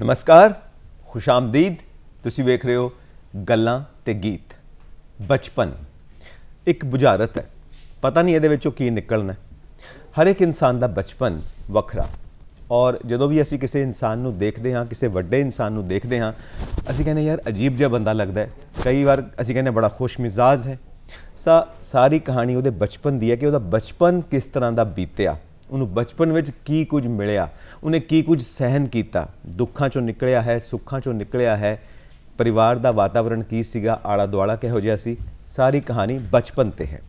ਨਮਸਕਾਰ ਖੁਸ਼ ਆਮਦੀਦ ਤੁਸੀਂ ਵੇਖ ਰਹੇ ਹੋ ਗੱਲਾਂ ਤੇ ਗੀਤ ਬਚਪਨ ਇੱਕ ਬੁਝਾਰਤ ਹੈ ਪਤਾ ਨਹੀਂ ਇਹਦੇ ਵਿੱਚੋਂ ਕੀ ਨਿਕਲਣਾ ਹਰ ਇੱਕ ਇਨਸਾਨ ਦਾ ਬਚਪਨ ਵੱਖਰਾ ਔਰ ਜਦੋਂ ਵੀ ਅਸੀਂ ਕਿਸੇ ਇਨਸਾਨ ਨੂੰ ਦੇਖਦੇ ਹਾਂ ਕਿਸੇ ਵੱਡੇ ਇਨਸਾਨ ਨੂੰ ਦੇਖਦੇ ਹਾਂ ਅਸੀਂ ਕਹਿੰਦੇ ਯਾਰ ਅਜੀਬ ਜਿਹਾ ਬੰਦਾ ਲੱਗਦਾ ਹੈ ਕਈ ਵਾਰ ਅਸੀਂ ਕਹਿੰਦੇ ਬੜਾ ਖੁਸ਼ ਹੈ ਸਾ ਸਾਰੀ ਕਹਾਣੀ ਉਹਦੇ ਬਚਪਨ ਦੀ ਹੈ ਕਿ ਉਹਦਾ ਬਚਪਨ ਕਿਸ ਤਰ੍ਹਾਂ ਦਾ ਬੀਤਿਆ ਉਹਨੂੰ ਬਚਪਨ ਵਿੱਚ ਕੀ ਕੁਝ ਮਿਲਿਆ ਉਹਨੇ ਕੀ ਕੁਝ ਸਹਿਨ ਕੀਤਾ ਦੁੱਖਾਂ ਚੋਂ ਨਿਕਲਿਆ ਹੈ ਸੁੱਖਾਂ ਚੋਂ ਨਿਕਲਿਆ ਹੈ ਪਰਿਵਾਰ ਦਾ ਵਾਤਾਵਰਣ ਕੀ ਸੀਗਾ ਆਲਾ ਦੁਆਲਾ ਕਿਹੋ ਜਿਹਾ ਸੀ ਸਾਰੀ ਕਹਾਣੀ ਬਚਪਨ ਤੇ ਹੈ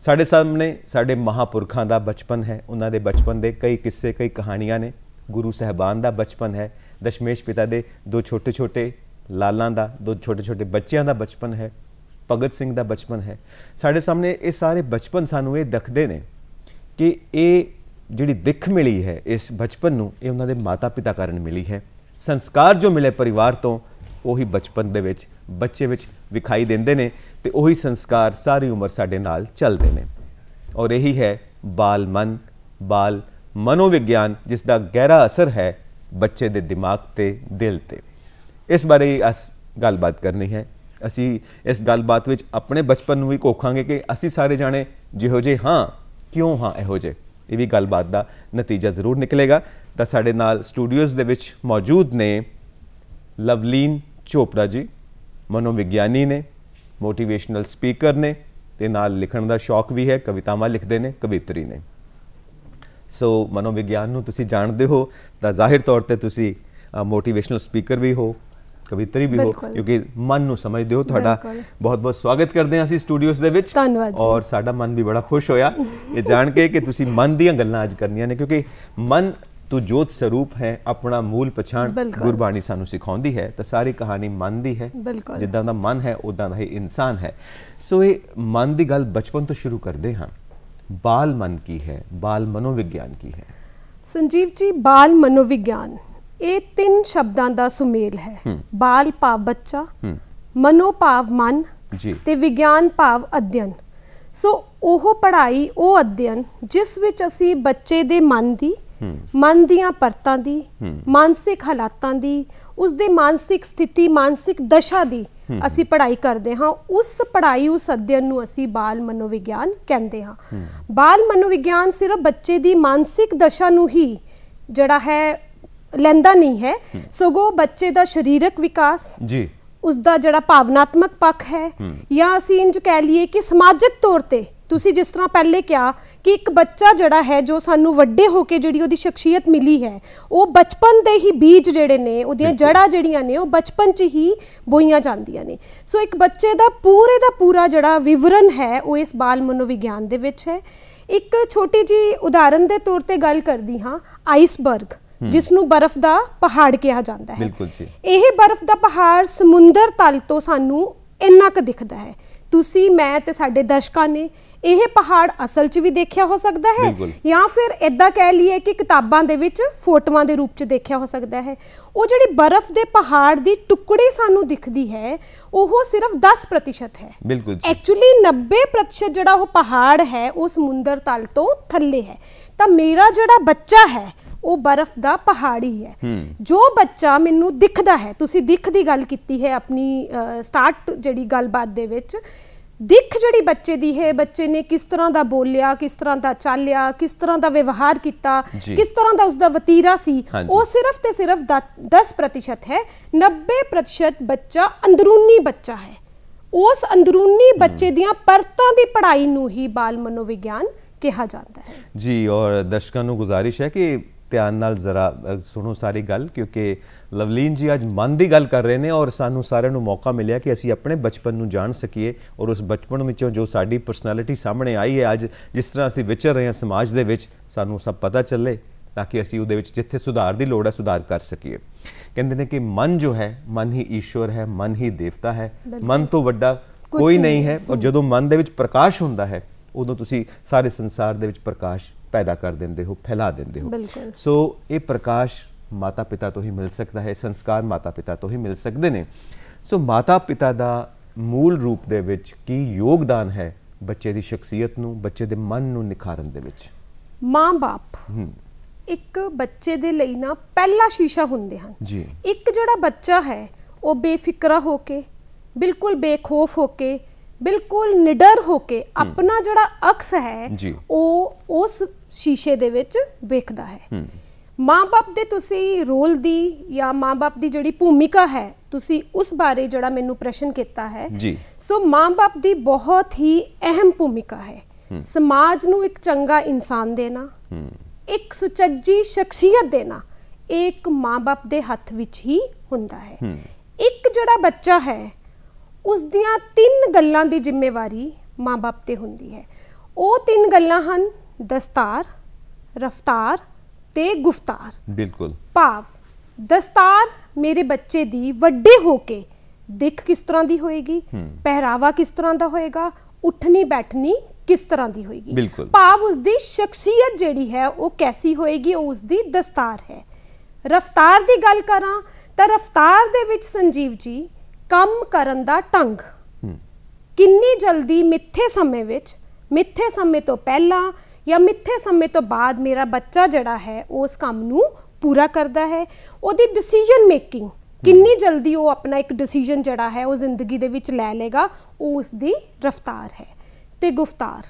ਸਾਡੇ ਸਾਹਮਣੇ ਸਾਡੇ ਮਹਾਪੁਰਖਾਂ ਦਾ ਬਚਪਨ ਹੈ ਉਹਨਾਂ ਦੇ ਬਚਪਨ ਦੇ ਕਈ ਕਿੱਸੇ ਕਈ ਕਹਾਣੀਆਂ ਨੇ ਗੁਰੂ ਸਹਿਬਾਨ ਦਾ ਬਚਪਨ ਹੈ ਦਸ਼ਮੇਸ਼ ਪਿਤਾ ਦੇ ਦੋ ਛੋਟੇ ਛੋਟੇ ਲਾਲਾਂ ਦਾ ਦੋ ਛੋਟੇ ਛੋਟੇ ਬੱਚਿਆਂ ਦਾ ਬਚਪਨ ਹੈ ਭਗਤ ਸਿੰਘ ਦਾ ਬਚਪਨ ਹੈ ਸਾਡੇ ਸਾਹਮਣੇ ਇਹ ਸਾਰੇ ਬਚਪਨ ਸਾਨੂੰ ਇਹ ਦਖਦੇ ਨੇ ਕਿ ਇਹ ਜਿਹੜੀ ਦਿੱਖ ਮਿਲੀ ਹੈ ਇਸ ਬਚਪਨ ਨੂੰ ਇਹ ਉਹਨਾਂ ਦੇ ਮਾਤਾ-ਪਿਤਾ ਕਾਰਨ ਮਿਲੀ ਹੈ ਸੰਸਕਾਰ ਜੋ ਮਿਲੇ ਪਰਿਵਾਰ ਤੋਂ ਉਹੀ ਬਚਪਨ ਦੇ ਵਿੱਚ ਬੱਚੇ ਵਿੱਚ ਵਿਖਾਈ ਦਿੰਦੇ ਨੇ ਤੇ ਉਹੀ ਸੰਸਕਾਰ ساری ਉਮਰ ਸਾਡੇ ਨਾਲ ਚੱਲਦੇ ਨੇ ਔਰ ਇਹੀ ਹੈ ਬਾਲ ਮਨ ਬਾਲ ਮਨੋਵਿਗਿਆਨ ਜਿਸ ਦਾ ਗਹਿਰਾ ਅਸਰ ਹੈ ਬੱਚੇ ਦੇ ਦਿਮਾਗ ਤੇ ਦਿਲ ਤੇ ਇਸ ਬਾਰੇ ਅਸ ਗੱਲਬਾਤ ਕਰਨੀ ਹੈ ਅਸੀਂ ਇਸ ਗੱਲਬਾਤ ਵਿੱਚ ਆਪਣੇ ਬਚਪਨ ਨੂੰ ਵੀ ਕੋਖਾਂਗੇ ਕਿ ਅਸੀਂ ਸਾਰੇ ਜਾਣੇ ਜਿਹੋ ਜੇ ਹਾਂ ਕਿਉਂ ਹਾਂ ਇਹੋ ਜੇ ਇਹ ਵੀ ਗੱਲਬਾਤ ਦਾ ਨਤੀਜਾ ਜ਼ਰੂਰ ਨਿਕਲੇਗਾ ਤਾਂ ਸਾਡੇ ਨਾਲ ਸਟੂਡੀਓਜ਼ ਦੇ ਵਿੱਚ ਮੌਜੂਦ ਨੇ ਲਵਲੀਨ ਚੋਪੜਾ ਜੀ ਮਨੋਵਿਗਿਆਨੀ ਨੇ ਮੋਟੀਵੇਸ਼ਨਲ ਸਪੀਕਰ ਨੇ ਤੇ ਨਾਲ ਲਿਖਣ ਦਾ ਸ਼ੌਕ ਵੀ ਹੈ ਕਵਿਤਾਵਾਂ ਲਿਖਦੇ ਨੇ ਕਵਿਤਰੀ ਨੇ ਸੋ ਮਨੋਵਿਗਿਆਨ ਨੂੰ ਤੁਸੀਂ ਜਾਣਦੇ ਹੋ ਤਾਂ ਜ਼ਾਹਿਰ ਤੌਰ ਤੇ ਤੁਸੀਂ ਮੋਟੀਵੇਸ਼ਨਲ ਸਪੀਕਰ ਵੀ ਹੋ ਕਵਿਤਰੀ ਵੀ ਹੋ ਕਿਉਂਕਿ ਮਨ ਨੂੰ ਸਮਝਦੇ ਹੋ ਤੁਹਾਡਾ ਬਹੁਤ ਬਹੁਤ ਸਵਾਗਤ ਕਰਦੇ ਹਾਂ ਅਸੀਂ ਸਟੂਡੀਓਜ਼ ਦੇ ਵਿੱਚ ਧੰਨਵਾਦ ਔਰ ਸਾਡਾ ਮਨ ਵੀ ਬੜਾ ਖੁਸ਼ ਹੋਇਆ ਇਹ ਜਾਣ ਕੇ ਕਿ ਤੁਸੀਂ ਮਨ ਦੀਆਂ ਗੱਲਾਂ ਅੱਜ ਕਰਨੀਆਂ ਨੇ ਕਿਉਂਕਿ ਮਨ ਤੂੰ ਜੋਤ ਸਰੂਪ ਹੈ ਆਪਣਾ ਮੂਲ ਪਛਾਣ ਗੁਰਬਾਣੀ ਸਾਨੂੰ ਸਿਖਾਉਂਦੀ ਹੈ ਤਾਂ ਸਾਰੀ ਕਹਾਣੀ ਮਨ ਦੀ ਹੈ ਜਿੱਦਾਂ ਦਾ ਮਨ ਹੈ ਉਦਾਂ ਦਾ ਹੀ ਇਨਸਾਨ ਹੈ ਸੋ ਇਹ ਮਨ ਦੀ ਗੱਲ ਬਚਪਨ ਤੋਂ ਸ਼ੁਰੂ ਕਰਦੇ ਹਾਂ ਬਾਲ ਮਨ ਕੀ ਹੈ ਬਾਲ ਮਨੋਵਿਗਿਆਨ ਕੀ ਹੈ ਸੰਜੀਵ ਜੀ ਬਾਲ ਮਨੋਵਿਗਿਆਨ ਇਹ ਤਿੰਨ ਸ਼ਬਦਾਂ ਦਾ ਸੁਮੇਲ ਹੈ ਬਾਲ ਭਾਵ ਬੱਚਾ ਮਨੋ ਭਾਵ ਮਨ ਤੇ ਵਿਗਿਆਨ ਭਾਵ ਅਧਿਐਨ ਸੋ ਉਹ ਪੜ੍ਹਾਈ ਉਹ ਅਧਿਐਨ ਜਿਸ ਵਿੱਚ ਅਸੀਂ ਬੱਚੇ ਦੇ ਮਨ ਦੀ ਮਨ ਦੀਆਂ ਪਰਤਾਂ ਦੀ ਮਾਨਸਿਕ ਹਾਲਾਤਾਂ ਦੀ ਉਸ ਦੇ ਮਾਨਸਿਕ ਸਥਿਤੀ ਮਾਨਸਿਕ ਦਸ਼ਾ ਦੀ ਅਸੀਂ ਪੜ੍ਹਾਈ ਕਰਦੇ ਹਾਂ ਉਸ ਪੜ੍ਹਾਈ ਉਸ ਅਧਿਐਨ ਨੂੰ ਅਸੀਂ ਬਾਲ ਮਨੋਵਿਗਿਆਨ ਕਹਿੰਦੇ ਹਾਂ ਬਾਲ ਮਨੋਵਿਗਿਆਨ ਸਿਰਫ ਬੱਚੇ ਦੀ ਮਾਨਸਿਕ ਦਸ਼ਾ ਨੂੰ ਹੀ ਜਿਹੜਾ ਹੈ ਲੈਂਦਾ ਨਹੀਂ ਹੈ ਸਗੋ ਬੱਚੇ ਦਾ ਸਰੀਰਕ ਵਿਕਾਸ ਜੀ ਉਸ ਦਾ ਜਿਹੜਾ ਭਾਵਨਾਤਮਕ ਪੱਖ ਹੈ ਜਾਂ ਅਸੀਂ ਇੰਜ ਕਹਿ ਲਈਏ ਕਿ ਸਮਾਜਿਕ ਤੌਰ ਤੇ ਤੁਸੀਂ ਜਿਸ ਤਰ੍ਹਾਂ ਪਹਿਲੇ ਕਿਹਾ ਕਿ ਇੱਕ ਬੱਚਾ ਜਿਹੜਾ ਹੈ ਜੋ ਸਾਨੂੰ ਵੱਡੇ ਹੋ ਕੇ ਜਿਹੜੀ ਉਹਦੀ ਸ਼ਖਸੀਅਤ ਮਿਲੀ ਹੈ ਉਹ ਬਚਪਨ ਦੇ ਹੀ ਬੀਜ ਜਿਹੜੇ ਨੇ ਉਹਦੀਆਂ ਜੜਾਂ ਜਿਹੜੀਆਂ ਨੇ ਉਹ ਬਚਪਨ 'ਚ ਹੀ ਬੋਈਆਂ ਜਾਂਦੀਆਂ ਨੇ ਸੋ ਇੱਕ ਬੱਚੇ ਦਾ ਪੂਰੇ ਦਾ ਪੂਰਾ ਜਿਹੜਾ ਵਿਵਰਣ ਹੈ ਉਹ ਇਸ ਬਾਲ ਮਨੋਵਿਗਿਆਨ ਦੇ ਵਿੱਚ ਹੈ ਇੱਕ ਛੋਟੀ ਜੀ ਉਦਾਹਰਨ ਦੇ ਤੌਰ ਤੇ ਗੱਲ ਕਰਦੀ ਹਾਂ ਆਈਸਬਰਗ ਜਿਸ ਨੂੰ ਬਰਫ਼ ਦਾ ਪਹਾੜ ਕਿਹਾ ਜਾਂਦਾ ਹੈ ਬਿਲਕੁਲ ਜੀ ਇਹ ਬਰਫ਼ ਦਾ ਪਹਾੜ ਸਮੁੰਦਰ ਤਲ ਤੋਂ ਸਾਨੂੰ ਇੰਨਾ ਕੁ ਦਿਖਦਾ ਹੈ ਤੁਸੀਂ ਮੈਂ ਤੇ ਸਾਡੇ ਦਰਸ਼ਕਾਂ ਨੇ ਇਹ ਪਹਾੜ ਅਸਲ 'ਚ ਵੀ ਦੇਖਿਆ ਹੋ ਸਕਦਾ ਹੈ ਜਾਂ ਫਿਰ ਇਦਾਂ ਕਹਿ ਲਈਏ ਕਿ ਕਿਤਾਬਾਂ ਦੇ ਵਿੱਚ ਫੋਟੋਆਂ ਦੇ ਰੂਪ 'ਚ ਦੇਖਿਆ ਹੋ ਸਕਦਾ ਹੈ ਉਹ ਜਿਹੜੀ ਬਰਫ਼ ਦੇ ਪਹਾੜ ਦੀ ਟੁਕੜੀ ਸਾਨੂੰ ਦਿਖਦੀ ਹੈ ਉਹ ਸਿਰਫ 10% ਹੈ ਬਿਲਕੁਲ ਐਕਚੁਅਲੀ 90% ਜਿਹੜਾ ਉਹ ਪਹਾੜ ਹੈ ਉਹ ਸਮੁੰਦਰ ਤਲ ਤੋਂ ਥੱਲੇ ਹੈ ਤਾਂ ਮੇਰਾ ਜਿਹੜਾ ਬੱਚਾ ਹੈ ਉਹ ਬਰਫ਼ ਦਾ ਪਹਾੜੀ ਹੈ ਜੋ ਬੱਚਾ ਮੈਨੂੰ ਦਿਖਦਾ ਹੈ ਤੁਸੀਂ ਦਿਖ ਦੀ ਗੱਲ ਕੀਤੀ ਹੈ ਆਪਣੀ ਸਟਾਰਟ ਜਿਹੜੀ ਗੱਲਬਾਤ ਦੇ ਵਿੱਚ ਦਿਖ ਜਿਹੜੀ ਬੱਚੇ ਦੀ ਹੈ ਬੱਚੇ ਨੇ ਕਿਸ ਤਰ੍ਹਾਂ ਦਾ ਬੋਲਿਆ ਕਿਸ ਤਰ੍ਹਾਂ ਦਾ ਚੱਲਿਆ ਕਿਸ ਤਰ੍ਹਾਂ ਦਾ ਵਿਵਹਾਰ ਕੀਤਾ ਕਿਸ ਤਰ੍ਹਾਂ ਦਾ ਉਸ ਦਾ ਵਤੀਰਾ ਸੀ ਉਹ ਸਿਰਫ ਤੇ ਸਿਰਫ 10% ਹੈ 90% ਬੱਚਾ ਅੰਦਰੂਨੀ ਬੱਚਾ ਹੈ ਉਸ ਅੰਦਰੂਨੀ ਬੱਚੇ ਦੀਆਂ ਪਰਤਾਂ ਦੀ ਪੜ੍ਹਾਈ ਨੂੰ ਹੀ ਬਾਲ ਮਨੋਵਿਗਿਆਨ ਕਿਹਾ ਜਾਂਦਾ ਹੈ ਜੀ ਔਰ ਦਰਸ਼ਕਾਂ ਨੂੰ ਗੁਜ਼ਾਰਿਸ਼ ਹੈ ਕਿ ਧਿਆਨ ਨਾਲ ਜ਼ਰਾ ਸੁਣੋ ਸਾਰੀ ਗੱਲ ਕਿਉਂਕਿ ਲਵਲੀਨ ਜੀ ਅੱਜ ਮਨ ਦੀ ਗੱਲ ਕਰ ਰਹੇ ਨੇ ਔਰ ਸਾਨੂੰ ਸਾਰਿਆਂ ਨੂੰ ਮੌਕਾ ਮਿਲਿਆ ਕਿ ਅਸੀਂ ਆਪਣੇ ਬਚਪਨ ਨੂੰ ਜਾਣ ਸਕੀਏ ਔਰ ਉਸ ਬਚਪਨ ਵਿੱਚੋਂ ਜੋ ਸਾਡੀ ਪਰਸਨੈਲਿਟੀ ਸਾਹਮਣੇ ਆਈ ਹੈ ਅੱਜ ਜਿਸ ਤਰ੍ਹਾਂ ਅਸੀਂ ਵਿਚਰ ਰਹੇ ਹਾਂ ਸਮਾਜ ਦੇ ਵਿੱਚ ਸਾਨੂੰ ਸਭ ਪਤਾ ਚੱਲੇ ਤਾਂ ਕਿ ਅਸੀਂ ਉਹਦੇ ਵਿੱਚ ਜਿੱਥੇ ਸੁਧਾਰ ਦੀ ਲੋੜ ਹੈ ਸੁਧਾਰ ਕਰ ਸਕੀਏ ਕਹਿੰਦੇ ਨੇ ਕਿ ਮਨ ਜੋ ਹੈ ਮਨ ਹੀ ਈਸ਼ਵਰ ਹੈ ਮਨ ਹੀ ਦੇਵਤਾ ਹੈ ਮਨ ਤੋਂ ਵੱਡਾ ਕੋਈ ਨਹੀਂ ਹੈ ਔਰ ਜਦੋਂ ਮਨ ਦੇ ਵਿੱਚ ਪ੍ਰਕਾਸ਼ ਹੁੰਦਾ ਹੈ ਉਦੋਂ ਤੁਸੀਂ ਸਾਰੇ ਸੰਸਾਰ ਦੇ ਵਿੱਚ ਪ੍ਰਕਾਸ਼ ਪੈਦਾ ਕਰ ਦਿੰਦੇ ਹੋ ਫੈਲਾ ਦਿੰਦੇ ਹੋ ਸੋ ਇਹ ਪ੍ਰਕਾਸ਼ ਮਾਤਾ ਪਿਤਾ ਤੋਂ ਹੀ ਮਿਲ ਸਕਦਾ ਹੈ ਸੰਸਕਾਰ ਮਾਤਾ ਪਿਤਾ ਤੋਂ ਹੀ ਮਿਲ ਸਕਦੇ ਨੇ ਸੋ ਮਾਤਾ ਪਿਤਾ ਦਾ ਮੂਲ ਰੂਪ ਦੇ ਵਿੱਚ ਕੀ ਯੋਗਦਾਨ ਹੈ ਬੱਚੇ ਦੀ ਸ਼ਖਸੀਅਤ ਨੂੰ ਬੱਚੇ ਦੇ ਮਨ ਨੂੰ ਨਿਖਾਰਨ ਦੇ ਵਿੱਚ ਮਾਂ-ਬਾਪ ਇੱਕ ਬੱਚੇ ਦੇ ਲਈ ਨਾ ਪਹਿਲਾ ਸ਼ੀਸ਼ਾ ਹੁੰਦੇ ਹਨ ਜੀ ਇੱਕ ਜਿਹੜਾ ਬੱਚਾ ਹੈ ਉਹ ਬੇਫਿਕਰਾ ਹੋ ਕੇ ਬਿਲਕੁਲ ਬੇਖੌਫ ਹੋ ਕੇ ਬਿਲਕੁਲ ਨਿਡਰ ਹੋ ਕੇ ਆਪਣਾ ਜਿਹੜਾ ਅਕਸ ਹੈ ਉਹ ਉਸ ਸ਼ੀਸ਼ੇ ਦੇ ਵਿੱਚ ਵੇਖਦਾ ਹੈ ਮਾਂ-ਬਾਪ ਦੇ ਤੁਸੀਂ ਰੋਲ ਦੀ ਜਾਂ ਮਾਂ-ਬਾਪ ਦੀ ਜਿਹੜੀ ਭੂਮਿਕਾ ਹੈ ਤੁਸੀਂ ਉਸ ਬਾਰੇ ਜਿਹੜਾ ਮੈਨੂੰ ਪ੍ਰਸ਼ਨ ਕੀਤਾ ਹੈ ਜੀ ਸੋ ਮਾਂ-ਬਾਪ ਦੀ ਬਹੁਤ ਹੀ ਅਹਿਮ ਭੂਮਿਕਾ ਹੈ ਸਮਾਜ ਨੂੰ ਇੱਕ ਚੰਗਾ ਇਨਸਾਨ ਦੇਣਾ ਇੱਕ ਸੁਚੱਜੀ ਸ਼ਖਸੀਅਤ ਦੇਣਾ ਇਹ ਇੱਕ ਮਾਂ-ਬਾਪ ਦੇ ਹੱਥ ਵਿੱਚ ਹੀ ਹੁੰਦਾ ਹੈ ਇੱਕ ਜਿਹੜਾ ਬੱਚਾ ਹੈ ਉਸ ਦੀਆਂ ਤਿੰਨ ਗੱਲਾਂ ਦੀ ਜ਼ਿੰਮੇਵਾਰੀ ਮਾਂ-ਬਾਪ ਤੇ ਹੁੰਦੀ ਹੈ ਉਹ ਤਿੰਨ ਗੱਲਾਂ ਹਨ ਦਸਤਾਰ ਰਫਤਾਰ ਤੇ ਗੁਫਤਾਰ ਬਿਲਕੁਲ ਭਾਵ ਦਸਤਾਰ ਮੇਰੇ ਬੱਚੇ ਦੀ ਵੱਡੇ ਹੋ ਕੇ ਦਿੱਖ ਕਿਸ ਤਰ੍ਹਾਂ ਦੀ ਹੋਏਗੀ ਪਹਿਰਾਵਾ ਕਿਸ ਤਰ੍ਹਾਂ ਦਾ ਹੋਏਗਾ ਉੱਠਣੀ ਬੈਠਣੀ ਕਿਸ ਤਰ੍ਹਾਂ ਦੀ ਹੋਏਗੀ ਭਾਵ ਉਸ ਦੀ ਸ਼ਖਸੀਅਤ ਜਿਹੜੀ ਹੈ ਉਹ ਕੈਸੀ ਹੋਏਗੀ ਉਸ ਦੀ ਦਸਤਾਰ ਹੈ ਰਫਤਾਰ ਦੀ ਗੱਲ ਕਰਾਂ ਤਾਂ ਰਫਤਾਰ ਦੇ ਵਿੱਚ ਸੰਜੀਵ ਜੀ ਕੰਮ ਕਰਨ ਦਾ ਢੰਗ ਕਿੰਨੀ ਜਲਦੀ ਮਿੱਥੇ ਸਮੇਂ ਵਿੱਚ ਮਿੱਥੇ ਸਮੇਂ ਤੋਂ ਪਹਿਲਾਂ ਜਾਂ ਮਿੱਥੇ ਸਮੇਂ ਤੋਂ ਬਾਅਦ ਮੇਰਾ ਬੱਚਾ ਜਿਹੜਾ ਹੈ ਉਸ ਕੰਮ ਨੂੰ ਪੂਰਾ ਕਰਦਾ ਹੈ ਉਹਦੀ ਡਿਸੀਜਨ ਮੇਕਿੰਗ ਕਿੰਨੀ ਜਲਦੀ ਉਹ ਆਪਣਾ ਇੱਕ ਡਿਸੀਜਨ ਜਿਹੜਾ ਹੈ ਉਹ ਜ਼ਿੰਦਗੀ ਦੇ ਵਿੱਚ ਲੈ ਲੇਗਾ ਉਹ ਉਸ ਦੀ ਰਫਤਾਰ ਹੈ ਤੇ ਗੁਫਤਾਰ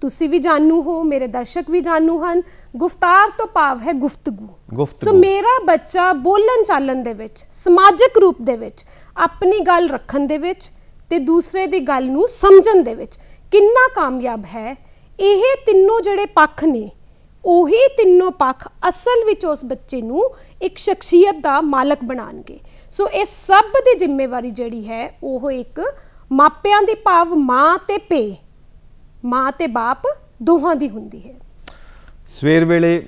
ਤੁਸੀਂ ਵੀ ਜਾਣੂ ਹੋ ਮੇਰੇ ਦਰਸ਼ਕ ਵੀ ਜਾਣੂ ਹਨ ਗੁਫਤਾਰ ਤੋਂ ਭਾਵ ਹੈ ਗੁਫ਼ਤਗੂ ਸੋ ਮੇਰਾ ਬੱਚਾ ਬੋਲਣ ਚਾਲਣ ਦੇ ਵਿੱਚ ਸਮਾਜਿਕ ਰੂਪ ਦੇ ਵਿੱਚ ਆਪਣੀ ਗੱਲ ਰੱਖਣ ਦੇ ਵਿੱਚ ਤੇ ਦੂਸਰੇ ਦੀ ਗੱਲ ਨੂੰ ਸਮਝਣ ਦੇ ਵਿੱਚ ਕਿੰਨਾ ਕਾਮਯਾਬ ਹੈ ਇਹ ਤਿੰਨੋਂ ਜਿਹੜੇ ਪੱਖ ਨੇ ਉਹੀ ਤਿੰਨੋਂ ਪੱਖ ਅਸਲ ਵਿੱਚ ਉਸ ਬੱਚੇ ਨੂੰ ਇੱਕ ਸ਼ਖਸੀਅਤ ਦਾ ਮਾਲਕ ਬਣਾਣਗੇ ਸੋ ਇਹ ਸਭ ਦੀ ਜ਼ਿੰਮੇਵਾਰੀ ਜਿਹੜੀ ਹੈ ਉਹ ਇੱਕ ਮਾਪਿਆਂ ਦੀ ਭਾਵ ਮਾਂ ਤੇ ਪੇ ਮਾਂ ਤੇ ਬਾਪ ਦੋਹਾਂ ਦੀ ਹੁੰਦੀ ਹੈ ਸਵੇਰ ਵੇਲੇ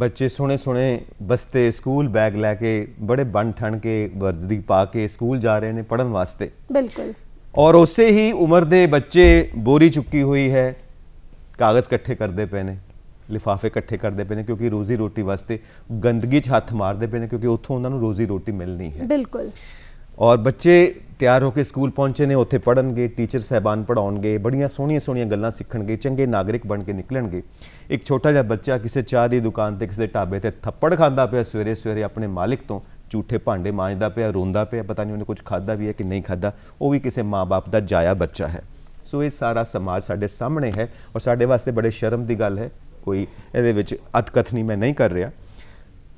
ਬੱਚੇ ਸੋਹਣੇ ਸੋਹਣੇ ਬਸਤੇ ਸਕੂਲ ਬੈਗ ਲੈ ਕੇ ਬੜੇ ਬਣ ਠਣ ਕੇ ਵਰਦੀ ਪਾ ਕੇ ਸਕੂਲ ਜਾ ਰਹੇ ਨੇ ਪੜਨ ਵਾਸਤੇ ਬਿਲਕੁਲ ਔਰ ਉਸੇ ਹੀ ਉਮਰ ਦੇ ਬੱਚੇ ਬੋਰੀ ਚੁੱਕੀ ਹੋਈ ਹੈ ਕਾਗਜ਼ ਇਕੱਠੇ ਕਰਦੇ ਪਏ ਨੇ ਲਿਫਾਫੇ ਇਕੱਠੇ ਕਰਦੇ ਪਏ ਨੇ ਕਿਉਂਕਿ ਰੋਜ਼ੀ ਰੋਟੀ ਵਾਸਤੇ ਗੰਦਗੀ 'ਚ ਹੱਥ ਮਾਰਦੇ ਪਏ ਨੇ ਕਿਉਂਕਿ ਉੱਥੋਂ ਉਹਨਾਂ ਨੂੰ ਰੋਜ਼ੀ ਰੋਟੀ ਮਿਲਣੀ ਹੈ ਬਿਲਕੁਲ ਔਰ ਬੱਚੇ ਤਿਆਰ ਹੋ ਕੇ ਸਕੂਲ ਪਹੁੰਚੇ ਨੇ ਉੱਥੇ ਪੜਨਗੇ ਟੀਚਰ ਸਹਿਬਾਨ ਪੜਾਉਣਗੇ ਬੜੀਆਂ ਸੋਹਣੀਆਂ ਸੋਹਣੀਆਂ ਗੱਲਾਂ ਸਿੱਖਣਗੇ ਚੰਗੇ ਨਾਗਰਿਕ ਬਣ ਕੇ ਨਿਕਲਣਗੇ ਇੱਕ ਛੋਟਾ ਜਿਹਾ ਬੱਚਾ ਕਿਸੇ ਚਾਹ ਦੀ ਦੁਕਾਨ ਤੇ ਕਿਸੇ ਢਾਬੇ ਤੇ ਥੱਪੜ ਖਾਂਦਾ ਪਿਆ ਸਵੇਰੇ ਸਵੇਰੇ ਆਪਣੇ ਮਾਲਕ ਤੋਂ ਝੂਠੇ ਭਾਂਡੇ ਮਾਂਜਦਾ ਪਿਆ ਰੋਂਦਾ ਪਿਆ ਪਤਾ ਨਹੀਂ ਉਹਨੇ ਕੁਝ ਖਾਦਾ ਵੀ ਹੈ ਕਿ ਨਹੀਂ ਖਾਦਾ ਉਹ ਵੀ ਕਿਸੇ ਮਾਪੇ ਦਾ ਜਾਇਆ ਬੱਚਾ ਹੈ ਸੋ ਇਹ ਸਾਰਾ ਸਮਾਜ ਸਾਡੇ ਸਾਹਮਣੇ ਹੈ ਔਰ ਸਾਡੇ ਵਾਸਤੇ ਬੜੇ ਸ਼ਰਮ ਦੀ ਗੱਲ ਹੈ ਕੋਈ ਇਹਦੇ ਵਿੱਚ ਅਤਕਥਨੀ ਮੈਂ ਨਹੀਂ ਕਰ ਰਿਹਾ